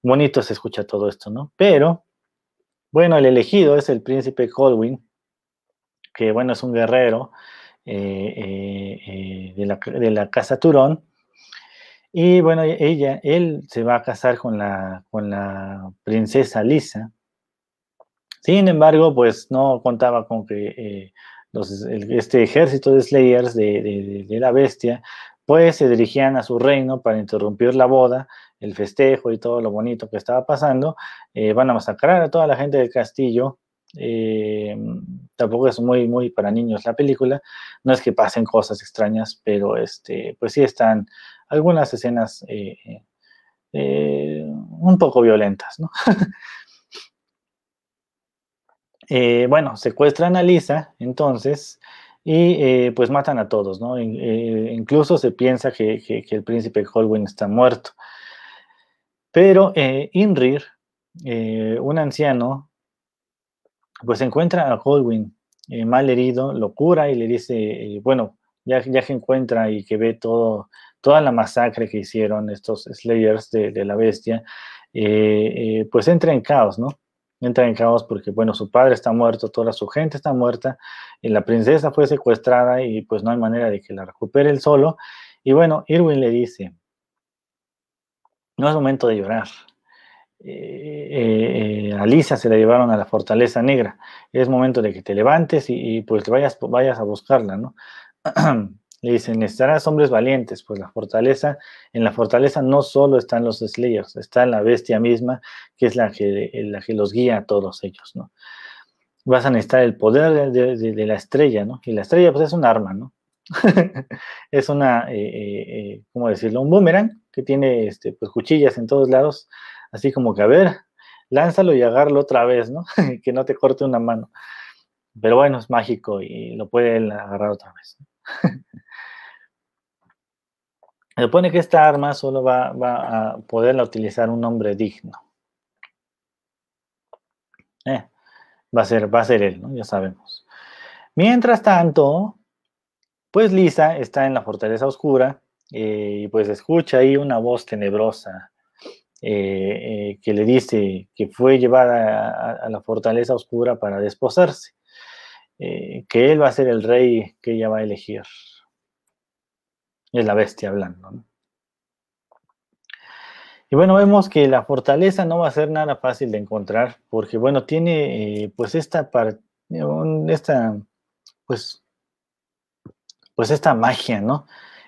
Bonito se escucha todo esto, ¿no? Pero, bueno, el elegido es el príncipe Colwyn, que, bueno, es un guerrero eh, eh, eh, de, la, casa Turón. Y bueno, ella, él se va a casar con la, con la princesa Lisa, sin embargo, pues no contaba con que eh, este ejército de Slayers de, la bestia, pues se dirigían a su reino para interrumpir la boda, el festejo y todo lo bonito que estaba pasando. Eh, van a masacrar a toda la gente del castillo. Eh, tampoco es muy, muy para niños la película. No es que pasen cosas extrañas, pero este, pues sí están algunas escenas un poco violentas, ¿no? Eh, bueno, secuestran a Lisa, entonces, y eh, pues matan a todos, ¿no? Eh, incluso se piensa que, el príncipe Holwin está muerto. Pero Inrir, un anciano, pues encuentra a Holwin mal herido, lo cura y le dice, bueno, ya, que encuentra y que ve todo, toda la masacre que hicieron estos Slayers de la bestia, pues entra en caos, ¿no? entra en caos porque, bueno, su padre está muerto, toda su gente está muerta, y la princesa fue secuestrada y pues no hay manera de que la recupere él solo. Y bueno, Irwin le dice, no es momento de llorar. Eh, eh se la llevaron a la fortaleza negra. Es momento de que te levantes y, pues vayas, vayas a buscarla, ¿no? Le dicen, necesitarás hombres valientes, pues la fortaleza, en la fortaleza no solo están los slayers, está la bestia misma, que es la que, la que los guía a todos ellos, ¿no? Vas a necesitar el poder de, la estrella, ¿no? Y la estrella, pues es un arma, ¿no? es una, eh, eh, eh, ¿cómo decirlo? Un boomerang que tiene este, pues, cuchillas en todos lados, así como que, a ver, lánzalo y agarlo otra vez, ¿no? que no te corte una mano. Pero bueno, es mágico y lo pueden agarrar otra vez. Se pone que esta arma solo va, a poderla utilizar un hombre digno. Eh, va, a ser, va a ser él, ¿no? ya sabemos. Mientras tanto, pues Lisa está en la fortaleza oscura eh, y pues escucha ahí una voz tenebrosa eh, que le dice que fue llevada a, a la fortaleza oscura para desposarse, que él va a ser el rey que ella va a elegir es la bestia hablando. Y bueno, vemos que la fortaleza no va a ser nada fácil de encontrar, porque bueno, tiene eh, pues esta esta pues, pues esta magia, ¿no?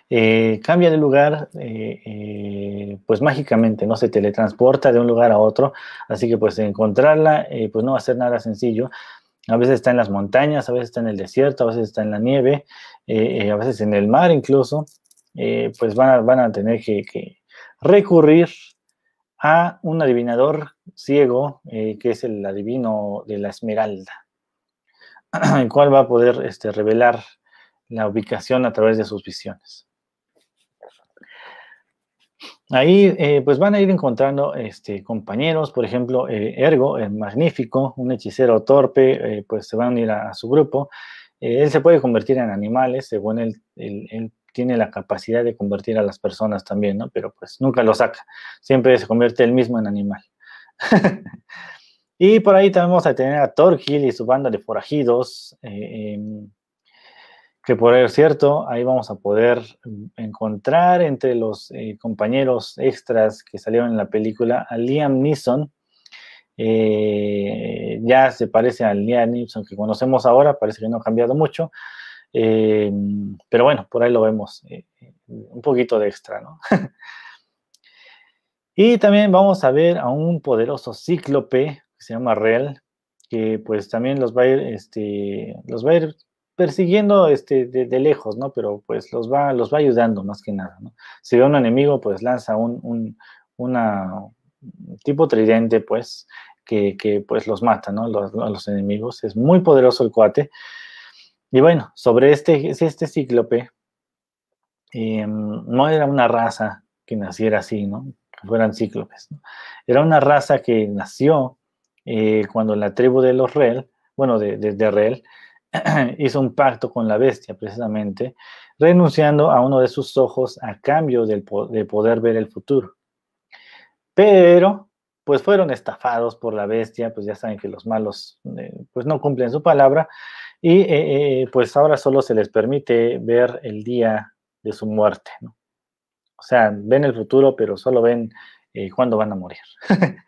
Eh, cambia de lugar, eh, pues mágicamente, ¿no? Se teletransporta de un lugar a otro, así que pues encontrarla, pues no va a ser nada sencillo. A veces está en las montañas, a veces está en el desierto, a veces está en la nieve, a veces en el mar incluso. Eh, pues van a, van a tener que, recurrir a un adivinador ciego, eh, que es el adivino de la esmeralda, el cual va a poder este, revelar la ubicación a través de sus visiones. Ahí eh, pues van a ir encontrando este, compañeros, por ejemplo, Ergo, el magnífico, un hechicero torpe, pues se van a unir a, su grupo. él se puede convertir en animales, según el él tiene la capacidad de convertir a las personas también, ¿no? Pero pues nunca lo saca. Siempre se convierte él mismo en animal. y por ahí también vamos a tener a Torquil y su banda de forajidos. que eh, por em, que por cierto, ahí vamos a poder encontrar entre los eh, compañeros extras que salieron en la película a Liam Neeson. Eh, ya se parece al Liam Neeson que conocemos ahora, parece que no ha cambiado mucho, eh, pero bueno, por ahí lo vemos. Eh, un poquito de extra, ¿no? y también vamos a ver a un poderoso cíclope que se llama Real, que pues también los va a ir, este, los va a ir persiguiendo este, de, lejos, ¿no? Pero pues los va, los va ayudando más que nada, ¿no? Si ve un enemigo, pues lanza un, una, tipo tridente, pues, que, pues los mata, ¿no? Los, los enemigos. Es muy poderoso el cuate. Y bueno, sobre este, este cíclope, em, no era una raza que naciera así, ¿no? Que fueran cíclopes. Era una raza que nació eh, cuando la tribu de los Rel, bueno, de, de, Rel, hizo un pacto con la bestia, precisamente, renunciando a uno de sus ojos a cambio del, de poder ver el futuro. Pero, pues fueron estafados por la bestia, pues ya saben que los malos, eh, pues no cumplen su palabra, y eh, eh, pues ahora solo se les permite ver el día de su muerte, ¿no? O sea, ven el futuro, pero solo ven eh, cuándo van a morir.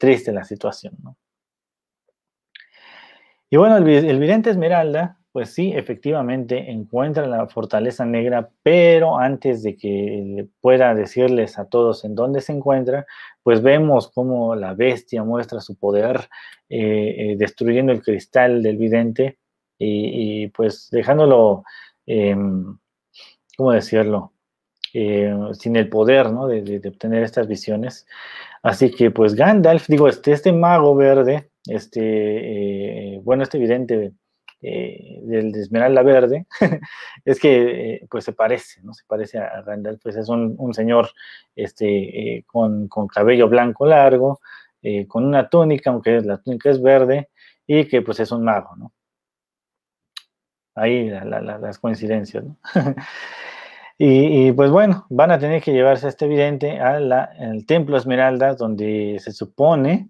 Triste la situación, ¿no? Y bueno, el vidente Esmeralda pues sí, efectivamente encuentra la fortaleza negra, pero antes de que pueda decirles a todos en dónde se encuentra, pues vemos cómo la bestia muestra su poder eh, eh, destruyendo el cristal del vidente y, pues dejándolo, em, ¿cómo decirlo? Eh, sin el poder ¿no? de, obtener estas visiones. Así que pues Gandalf, digo, este, este mago verde, este, bueno, este vidente eh, del Esmeralda Verde, es que eh, pues se parece, ¿no? Se parece a Randall, pues es un, señor este, eh, con, cabello blanco largo, con una túnica, aunque la túnica es verde, y que pues es un mago, ¿no? Ahí las coincidencias, y, y, pues bueno, van a tener que llevarse a este vidente al templo Esmeralda, donde se supone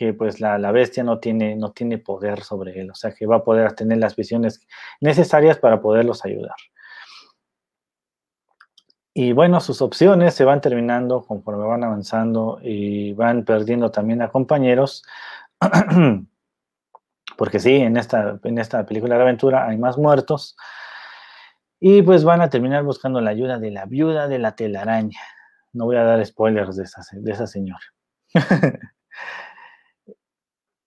que pues la, bestia no tiene, no tiene poder sobre él, o sea que va a poder tener las visiones necesarias para poderlos ayudar. Y bueno, sus opciones se van terminando conforme van avanzando y van perdiendo también a compañeros, porque sí, en esta, en esta película de aventura hay más muertos, y pues van a terminar buscando la ayuda de la viuda de la telaraña. No voy a dar spoilers de esa, de esa señora.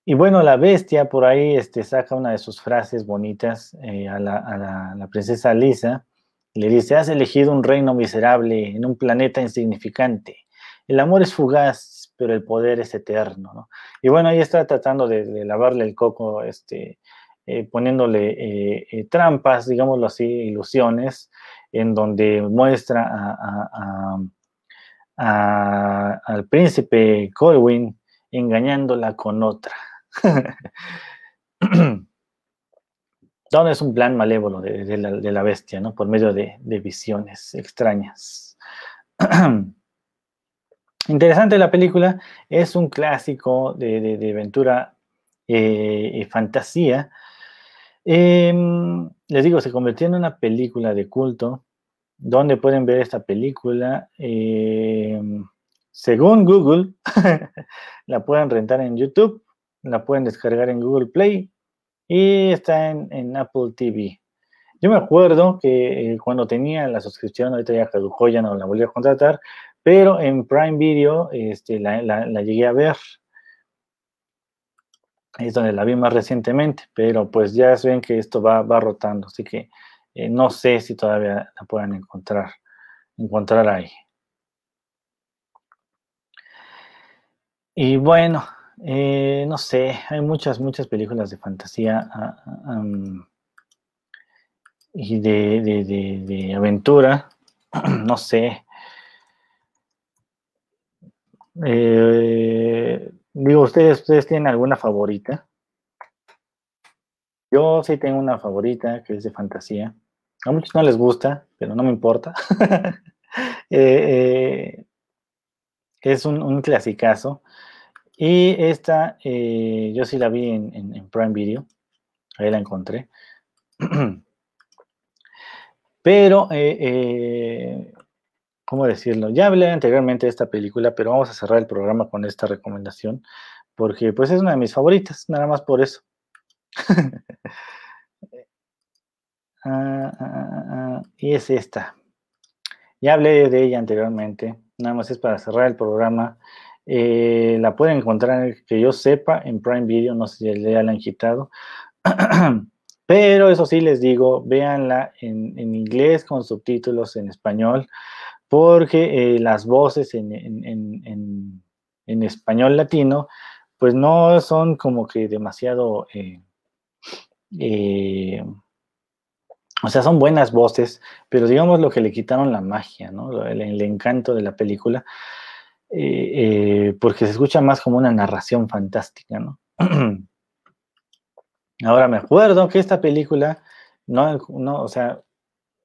Y bueno, la bestia por ahí este, saca una de sus frases bonitas eh, a, la, a, la, princesa Lisa. Le dice, has elegido un reino miserable en un planeta insignificante. El amor es fugaz, pero el poder es eterno. Y bueno, ahí está tratando de, lavarle el coco, este, eh, poniéndole eh, trampas, digámoslo así, ilusiones, en donde muestra a, al príncipe Colwyn engañándola con otra. Don es un plan malévolo de, la, bestia, ¿no? Por medio de, visiones extrañas. Interesante la película, es un clásico de, aventura eh, y fantasía. Em, les digo, se convirtió en una película de culto. ¿Dónde pueden ver esta película? Em, según Google, la pueden rentar en YouTube la pueden descargar en Google Play y está en, Apple TV. Yo me acuerdo que eh, cuando tenía la suscripción, ahorita ya caducó, ya no la volví a contratar, pero en Prime Video este, la, llegué a ver. Es donde la vi más recientemente, pero pues ya ven que esto va, rotando, así que eh, no sé si todavía la puedan encontrar, encontrar ahí. Y bueno, eh, no sé, hay muchas, muchas películas de fantasía ah, ah, y de, aventura. no sé. Eh, digo, ¿ustedes, tienen alguna favorita? Yo sí tengo una favorita que es de fantasía. A muchos no les gusta, pero no me importa. Eh, es un, un clasicazo. Y esta eh, yo sí la vi en, Prime Video, ahí la encontré. Pero, como eh, eh, ¿cómo decirlo? Ya hablé anteriormente de esta película, pero vamos a cerrar el programa con esta recomendación, porque pues es una de mis favoritas, nada más por eso. Ah, ah, ah, y es esta. Ya hablé de ella anteriormente, nada más es para cerrar el programa. Eh, la pueden encontrar, que yo sepa, en Prime Video, no sé si ya la han quitado. Pero eso sí les digo, véanla en, en inglés con subtítulos en español, porque eh, las voces en, en, en, español latino, pues no son como que demasiado... Eh, o sea, son buenas voces, pero digamos lo que le quitaron la magia, ¿no? el encanto de la película. Eh, eh, porque se escucha más como una narración fantástica, ¿no? Ahora me acuerdo que esta película, no, no o sea,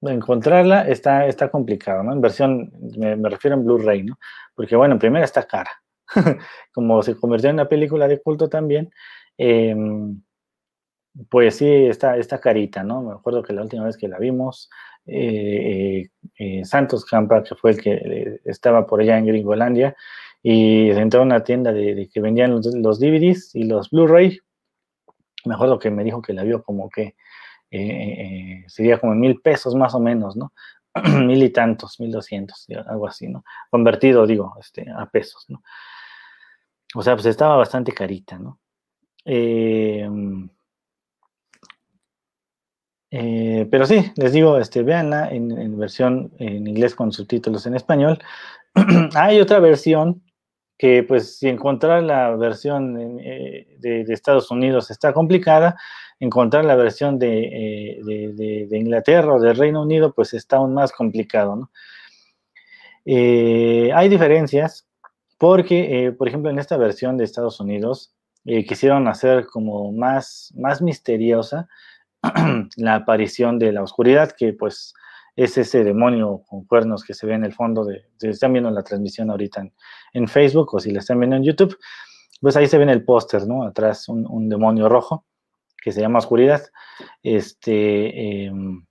encontrarla está, está complicado, ¿no? En versión, me, refiero en Blu-ray, ¿no? Porque bueno, primero está cara, como se convirtió en una película de culto también, em, pues sí, está carita, ¿no? Me acuerdo que la última vez que la vimos, eh, eh, eh, Santos Campa, que fue el que estaba por allá en Gringolandia, y se entró a una tienda de, que vendían los, DVDs y los Blu-ray. Me acuerdo que me dijo que la vio como que sería como mil pesos más o menos, ¿no? mil y tantos, mil doscientos, algo así, ¿no? Convertido, digo, este, a pesos, ¿no? O sea, pues estaba bastante carita, ¿no? Eh, eh, pero sí, les digo, este, véanla en, versión en inglés con subtítulos en español. Hay otra versión que, pues, si encontrar la versión eh, de, Estados Unidos está complicada, encontrar la versión de, eh, Inglaterra o del Reino Unido, pues, está aún más complicado, ¿no? hay diferencias porque, por ejemplo, en esta versión de Estados Unidos quisieron hacer como más, más misteriosa, la aparición de la oscuridad, que pues es ese demonio con cuernos que se ve en el fondo de, si están viendo la transmisión ahorita en, Facebook o si la están viendo en YouTube, pues ahí se ve en el póster, ¿no? Atrás un, demonio rojo que se llama oscuridad. Este, em,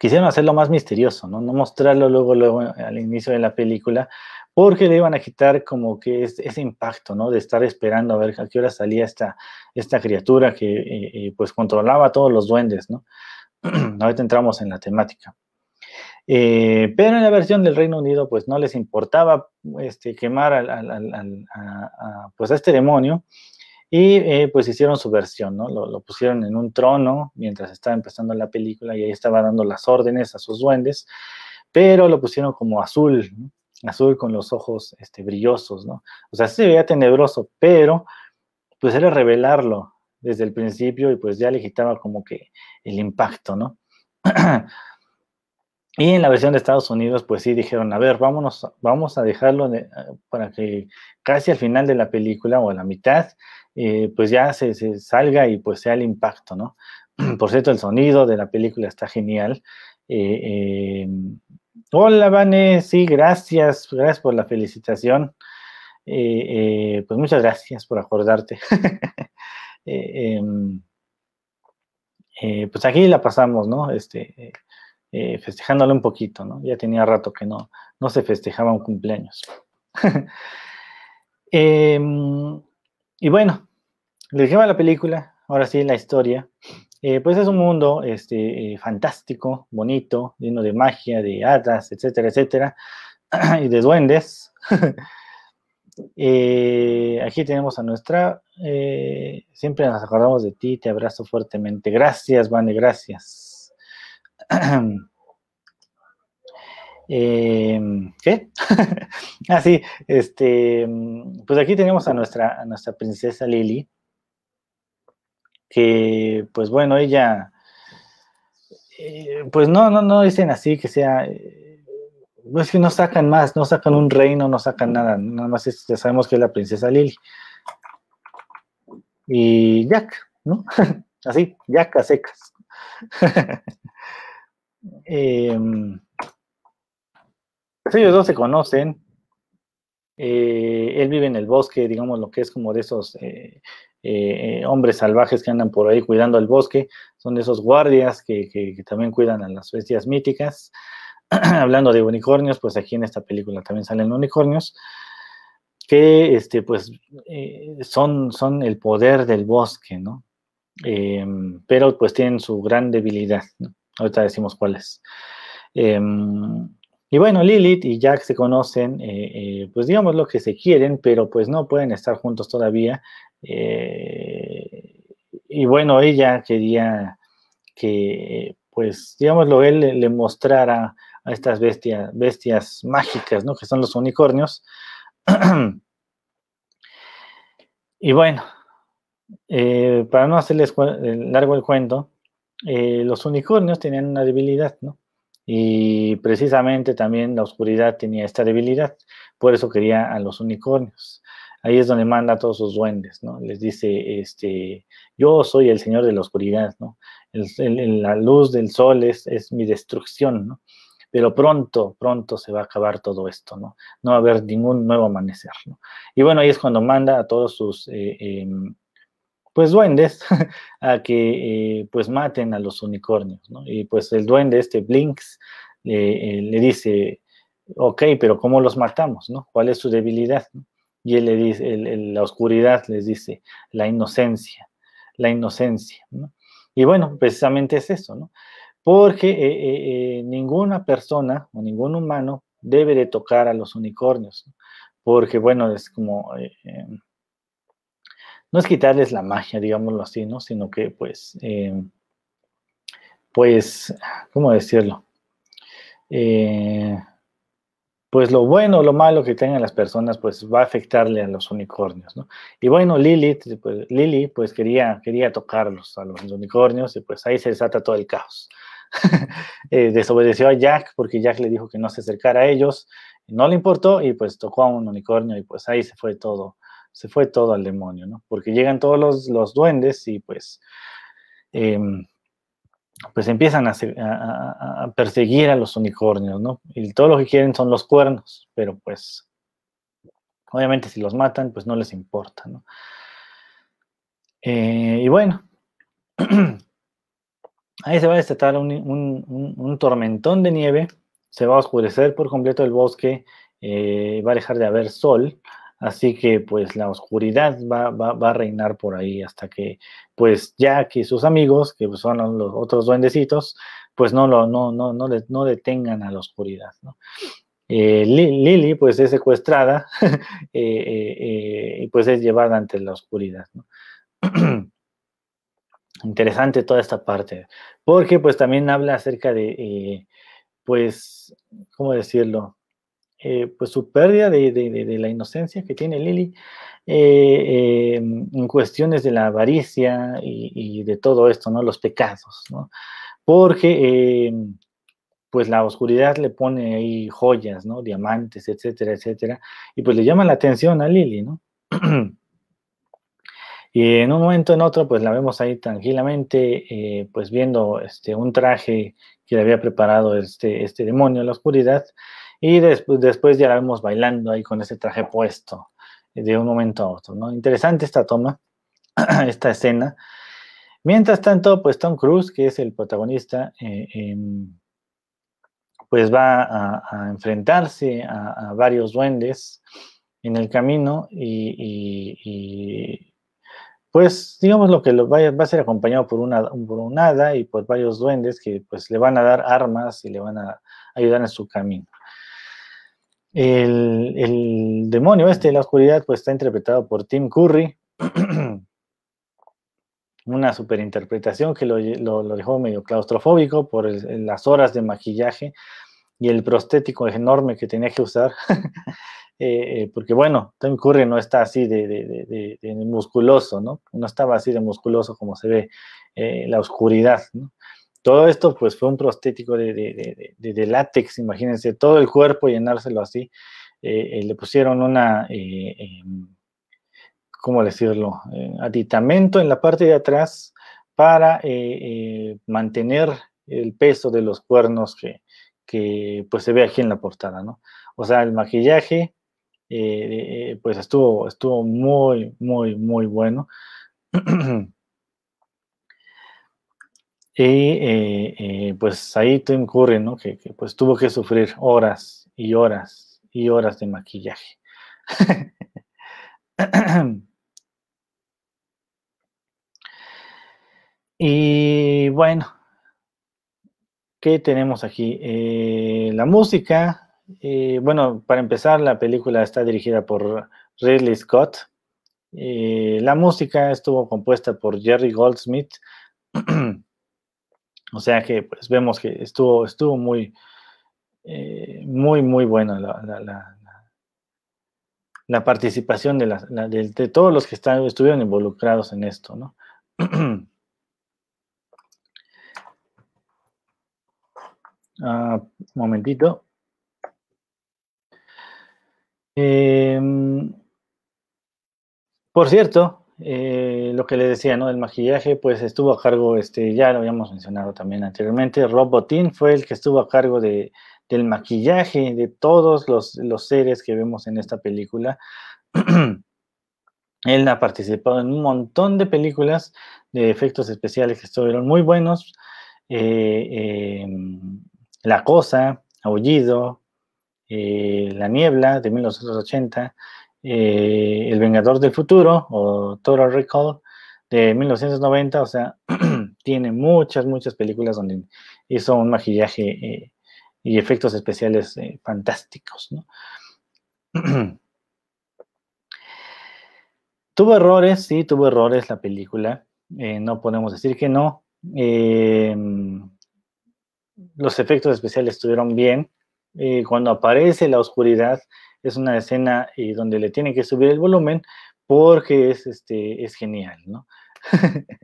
quisieron hacerlo más misterioso, ¿no? No mostrarlo luego, luego al inicio de la película, porque le iban a quitar como que ese impacto, ¿no? De estar esperando a ver a qué hora salía esta, esta criatura que eh, eh, pues controlaba a todos los duendes, ¿no? Ahorita entramos en la temática. Eh, pero en la versión del Reino Unido, pues no les importaba este, quemar a, pues, este demonio y pues hicieron su versión, ¿no? Lo, lo, pusieron en un trono mientras estaba empezando la película y ahí estaba dando las órdenes a sus duendes, pero lo pusieron como azul, ¿no? azul con los ojos este, brillosos, ¿no? O sea, sí se veía tenebroso, pero pues era revelarlo desde el principio y pues ya le quitaba como que el impacto, ¿no? y en la versión de Estados Unidos, pues sí dijeron, a ver, vámonos, vamos a dejarlo ah, para que casi al final de la película o a la mitad, eh, pues ya se, salga y pues sea el impacto, ¿no? Por cierto, el sonido de la película está genial. Eh, em, Hola, Vanes. sí, gracias, gracias por la felicitación. Eh, eh, pues muchas gracias por acordarte. Eh, em, pues aquí la pasamos, ¿no? Este, festejándolo un poquito, ¿no? Ya tenía rato que no, no se festejaba un cumpleaños. Em, y bueno, les lleva la película, ahora sí la historia. Eh, pues es un mundo este, eh, fantástico, bonito, lleno de magia, de hadas, etcétera, etcétera, y de duendes. Eh, aquí tenemos a nuestra, siempre nos acordamos de ti, te abrazo fuertemente. Gracias, Vane, gracias. ¿Qué? ah, sí, este, pues aquí tenemos a nuestra, a nuestra princesa Lily que pues bueno, ella, eh, pues no, no, no dicen así que sea, eh, no es que no sacan más, no sacan un reino, no sacan nada, nada más ya sabemos que es la princesa Lily. Y Jack, ¿no? así, Jack a secas. Em, pues, ellos dos se conocen. Eh, él vive en el bosque, digamos, lo que es como de esos eh, hombres salvajes que andan por ahí cuidando el bosque, son esos guardias que, también cuidan a las bestias míticas. Hablando de unicornios, pues aquí en esta película también salen unicornios que este, pues, eh, son, son el poder del bosque, ¿no? Em, pero pues tienen su gran debilidad, ¿no? ahorita decimos cuál es. Em, y bueno, Lilith y Jack se conocen, eh, pues digamos lo que se quieren, pero pues no pueden estar juntos todavía, eh, y bueno, ella quería que, pues, digámoslo, él le, mostrara a estas bestias, bestias mágicas, ¿no? Que son los unicornios. y bueno, eh, para no hacerles largo el cuento, eh, los unicornios tenían una debilidad, ¿no? Y precisamente también la oscuridad tenía esta debilidad, por eso quería a los unicornios ahí es donde manda a todos sus duendes, ¿no? Les dice, este, yo soy el señor de la oscuridad, ¿no? la luz del sol es, mi destrucción, ¿no? Pero pronto, pronto se va a acabar todo esto, ¿no? No va a haber ningún nuevo amanecer, ¿no? Y bueno, ahí es cuando manda a todos sus, eh, em, pues, duendes a que, eh, pues, maten a los unicornios, ¿no? Y pues el duende, este Blinks, le eh, dice, ok, pero ¿cómo los matamos, ¿no? ¿Cuál es su debilidad? ¿no? Y le dice, la oscuridad les dice, la inocencia, la inocencia. Y bueno, precisamente es eso, ¿no? Porque eh, eh, eh, ninguna persona o ningún humano debe de tocar a los unicornios, porque bueno, es como, no es quitarles la magia, digámoslo así, ¿no? Sino que pues, pues, ¿cómo decirlo? Eh, pues lo bueno o lo malo que tengan las personas, pues va a afectarle a los unicornios, ¿no? Y bueno, Lilith, pues, Lily, pues quería, quería tocarlos a los unicornios y pues ahí se desata todo el caos. Eh, desobedeció a Jack porque Jack le dijo que no se acercara a ellos, no le importó y pues tocó a un unicornio y pues ahí se fue todo, se fue todo al demonio, ¿no? Porque llegan todos los, duendes y pues... Em, pues empiezan a, perseguir a los unicornios, ¿no? Y todo lo que quieren son los cuernos, pero pues obviamente si los matan, pues no les importa, ¿no? Eh, y bueno, ahí se va a desatar un, tormentón de nieve, se va a oscurecer por completo el bosque, eh, va a dejar de haber sol, Así que pues la oscuridad va, a reinar por ahí hasta que pues ya que sus amigos, que son los otros duendecitos, pues no, lo, no, no, no, detengan a la oscuridad. ¿no? Eh, Lily pues es secuestrada eh, eh, y pues es llevada ante la oscuridad. Interesante toda esta parte, porque pues también habla acerca de, pues, ¿cómo decirlo? Eh, pues su pérdida de, la inocencia que tiene Lily eh, em, en cuestiones de la avaricia y, de todo esto, ¿no? Los pecados, Porque em, pues la oscuridad le pone ahí joyas, ¿no? Diamantes, etcétera, etcétera. Y pues le llama la atención a Lily, ¿no? y en un momento en otro, pues la vemos ahí tranquilamente, eh, pues viendo este, un traje que le había preparado este, este demonio en la oscuridad y después ya la vemos bailando ahí con ese traje puesto eh, de un momento a otro, ¿no? Interesante esta toma, esta escena. Mientras tanto, pues Tom Cruise, que es el protagonista, eh, em, pues va a, enfrentarse a, varios duendes en el camino y, pues digamos lo que lo va, a ser acompañado por una, un hada y por varios duendes que pues le van a dar armas y le van a ayudar en su camino. El, demonio este de la oscuridad pues está interpretado por Tim Curry. Una superinterpretación que lo, dejó medio claustrofóbico por las horas de maquillaje y el prostético enorme que tenía que usar. Eh, eh, porque bueno, Tim Curry no está así de, musculoso, ¿no? No estaba así de musculoso como se ve eh, la oscuridad, ¿no? Todo esto pues fue un prostético de, látex, imagínense, todo el cuerpo llenárselo así. Eh, eh, le pusieron una, eh, em, ¿cómo decirlo?, aditamento en la parte de atrás para mantener el peso de los cuernos que, que, pues se ve aquí en la portada, O sea, el maquillaje pues estuvo, estuvo muy, muy, muy bueno. Y eh, eh, pues ahí Tim Curry, ¿no? Que, pues tuvo que sufrir horas y horas y horas de maquillaje. y bueno, ¿qué tenemos aquí? Eh, la música, bueno, para empezar, la película está dirigida por Ridley Scott. la música estuvo compuesta por Jerry Goldsmith. O sea que pues, vemos que estuvo, estuvo muy, eh, muy, muy buena la, participación de, todos los que estuvieron involucrados en esto, ¿no? Ah, momentito. Em, por cierto, eh, lo que le decía, ¿no? el maquillaje, pues estuvo a cargo, este, ya lo habíamos mencionado también anteriormente, Rob Bottin fue el que estuvo a cargo de, del maquillaje de todos los, seres que vemos en esta película. Él ha participado en un montón de películas de efectos especiales que estuvieron muy buenos. Eh, em, La Cosa, Aullido, eh, La Niebla de 1980, eh, El Vengador del Futuro o Total Recall de 1990, o sea, tiene muchas, muchas películas donde hizo un maquillaje eh, y efectos especiales eh, fantásticos. ¿no? tuvo errores, sí, tuvo errores la película, no podemos decir que no. Em, los efectos especiales estuvieron bien. cuando aparece la oscuridad, es una escena eh, donde le tienen que subir el volumen porque es, este, es genial, ¿no?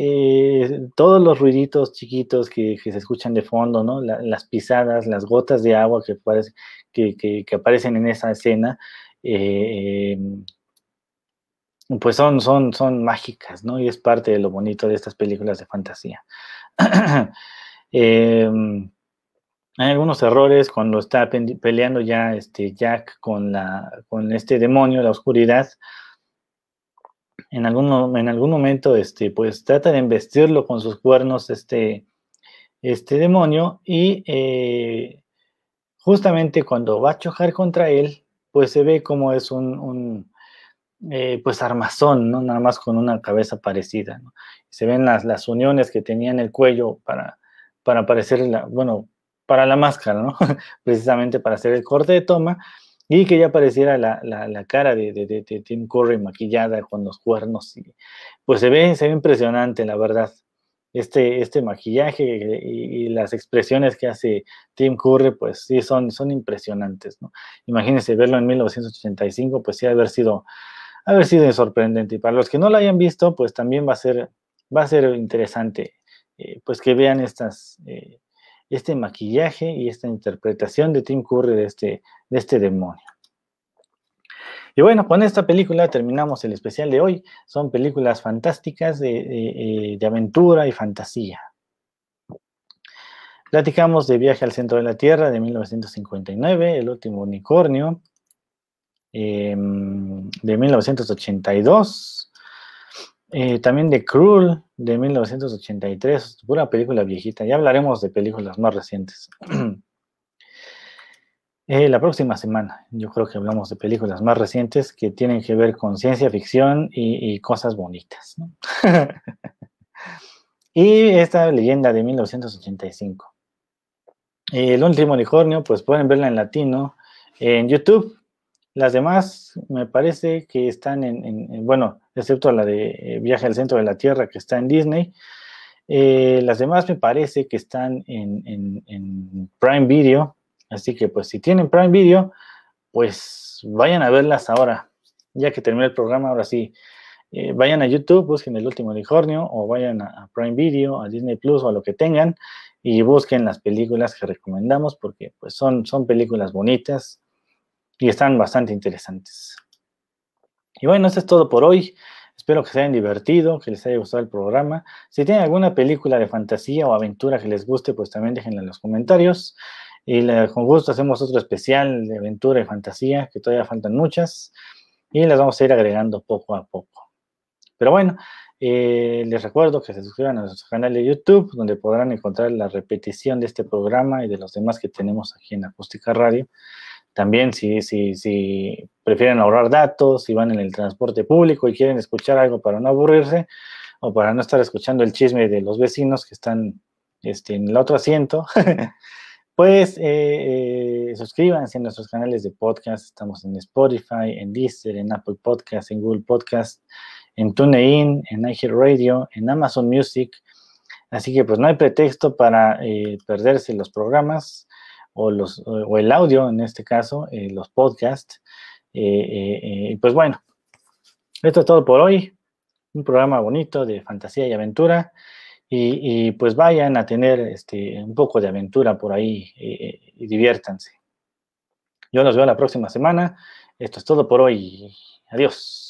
Eh, todos los ruiditos chiquitos que, se escuchan de fondo, ¿no? las pisadas, las gotas de agua que, que, aparecen en esa escena, eh, em, pues son, son, son mágicas, ¿no? Y es parte de lo bonito de estas películas de fantasía. Em, hay algunos errores cuando está peleando ya este, Jack con, la, con este demonio, la oscuridad. En algún, en algún momento, este, pues trata de embestirlo con sus cuernos este, este demonio y eh, justamente cuando va a chocar contra él, pues se ve como es un, eh, pues armazón, ¿no? Nada más con una cabeza parecida, Se ven las, las uniones que tenía en el cuello para, para parecer, la, bueno, para la máscara, ¿no? Precisamente para hacer el corte de toma y que ya apareciera la, la, la cara de, de, de, Tim Curry maquillada con los cuernos. Y, pues se ve, se ve impresionante, la verdad, este, este maquillaje y, las expresiones que hace Tim Curry, pues sí, son, son impresionantes, ¿no? Imagínense verlo en 1985, pues sí, haber sido, haber sido sorprendente. Y para los que no lo hayan visto, pues también va a ser, va a ser interesante, eh, pues que vean estas... Eh, este maquillaje y esta interpretación de Tim Curry de este, de este demonio. Y bueno, con esta película terminamos el especial de hoy. Son películas fantásticas de, eh, aventura y fantasía. Platicamos de Viaje al Centro de la Tierra de 1959, El Último Unicornio, em, de 1982, eh, también de Cruel, de 1983, pura película viejita. Ya hablaremos de películas más recientes. Eh, la próxima semana, yo creo que hablamos de películas más recientes que tienen que ver con ciencia ficción y, cosas bonitas. y esta leyenda de 1985. El último unicornio, pues pueden verla en latino en YouTube. Las demás me parece que están en, bueno, excepto la de eh, Viaje al Centro de la Tierra que está en Disney. Eh, las demás me parece que están en, Prime Video. Así que pues si tienen Prime Video, pues vayan a verlas ahora. Ya que terminé el programa, ahora sí. Eh, vayan a YouTube, busquen el último unicornio o vayan a, Prime Video, a Disney Plus o a lo que tengan y busquen las películas que recomendamos porque pues son, son películas bonitas, y están bastante interesantes. Y bueno, eso es todo por hoy. Espero que se hayan divertido, que les haya gustado el programa. Si tienen alguna película de fantasía o aventura que les guste, pues también déjenla en los comentarios. Y con gusto hacemos otro especial de aventura y fantasía, que todavía faltan muchas. Y las vamos a ir agregando poco a poco. Pero bueno, eh, les recuerdo que se suscriban a nuestro canal de YouTube, donde podrán encontrar la repetición de este programa y de los demás que tenemos aquí en Acústica Radio. También si, si, si prefieren ahorrar datos, si van en el transporte público y quieren escuchar algo para no aburrirse o para no estar escuchando el chisme de los vecinos que están este, en el otro asiento, pues eh, eh, suscríbanse a nuestros canales de podcast. Estamos en Spotify, en Deezer, en Apple Podcast, en Google Podcast, en TuneIn, en Radio, en Amazon Music. Así que pues no hay pretexto para eh, perderse los programas o, los, el audio, en este caso, eh, los podcasts. y eh, eh, pues bueno, esto es todo por hoy. Un programa bonito de fantasía y aventura. Y, pues vayan a tener este, un poco de aventura por ahí y diviértanse. Yo los veo la próxima semana. Esto es todo por hoy. Adiós.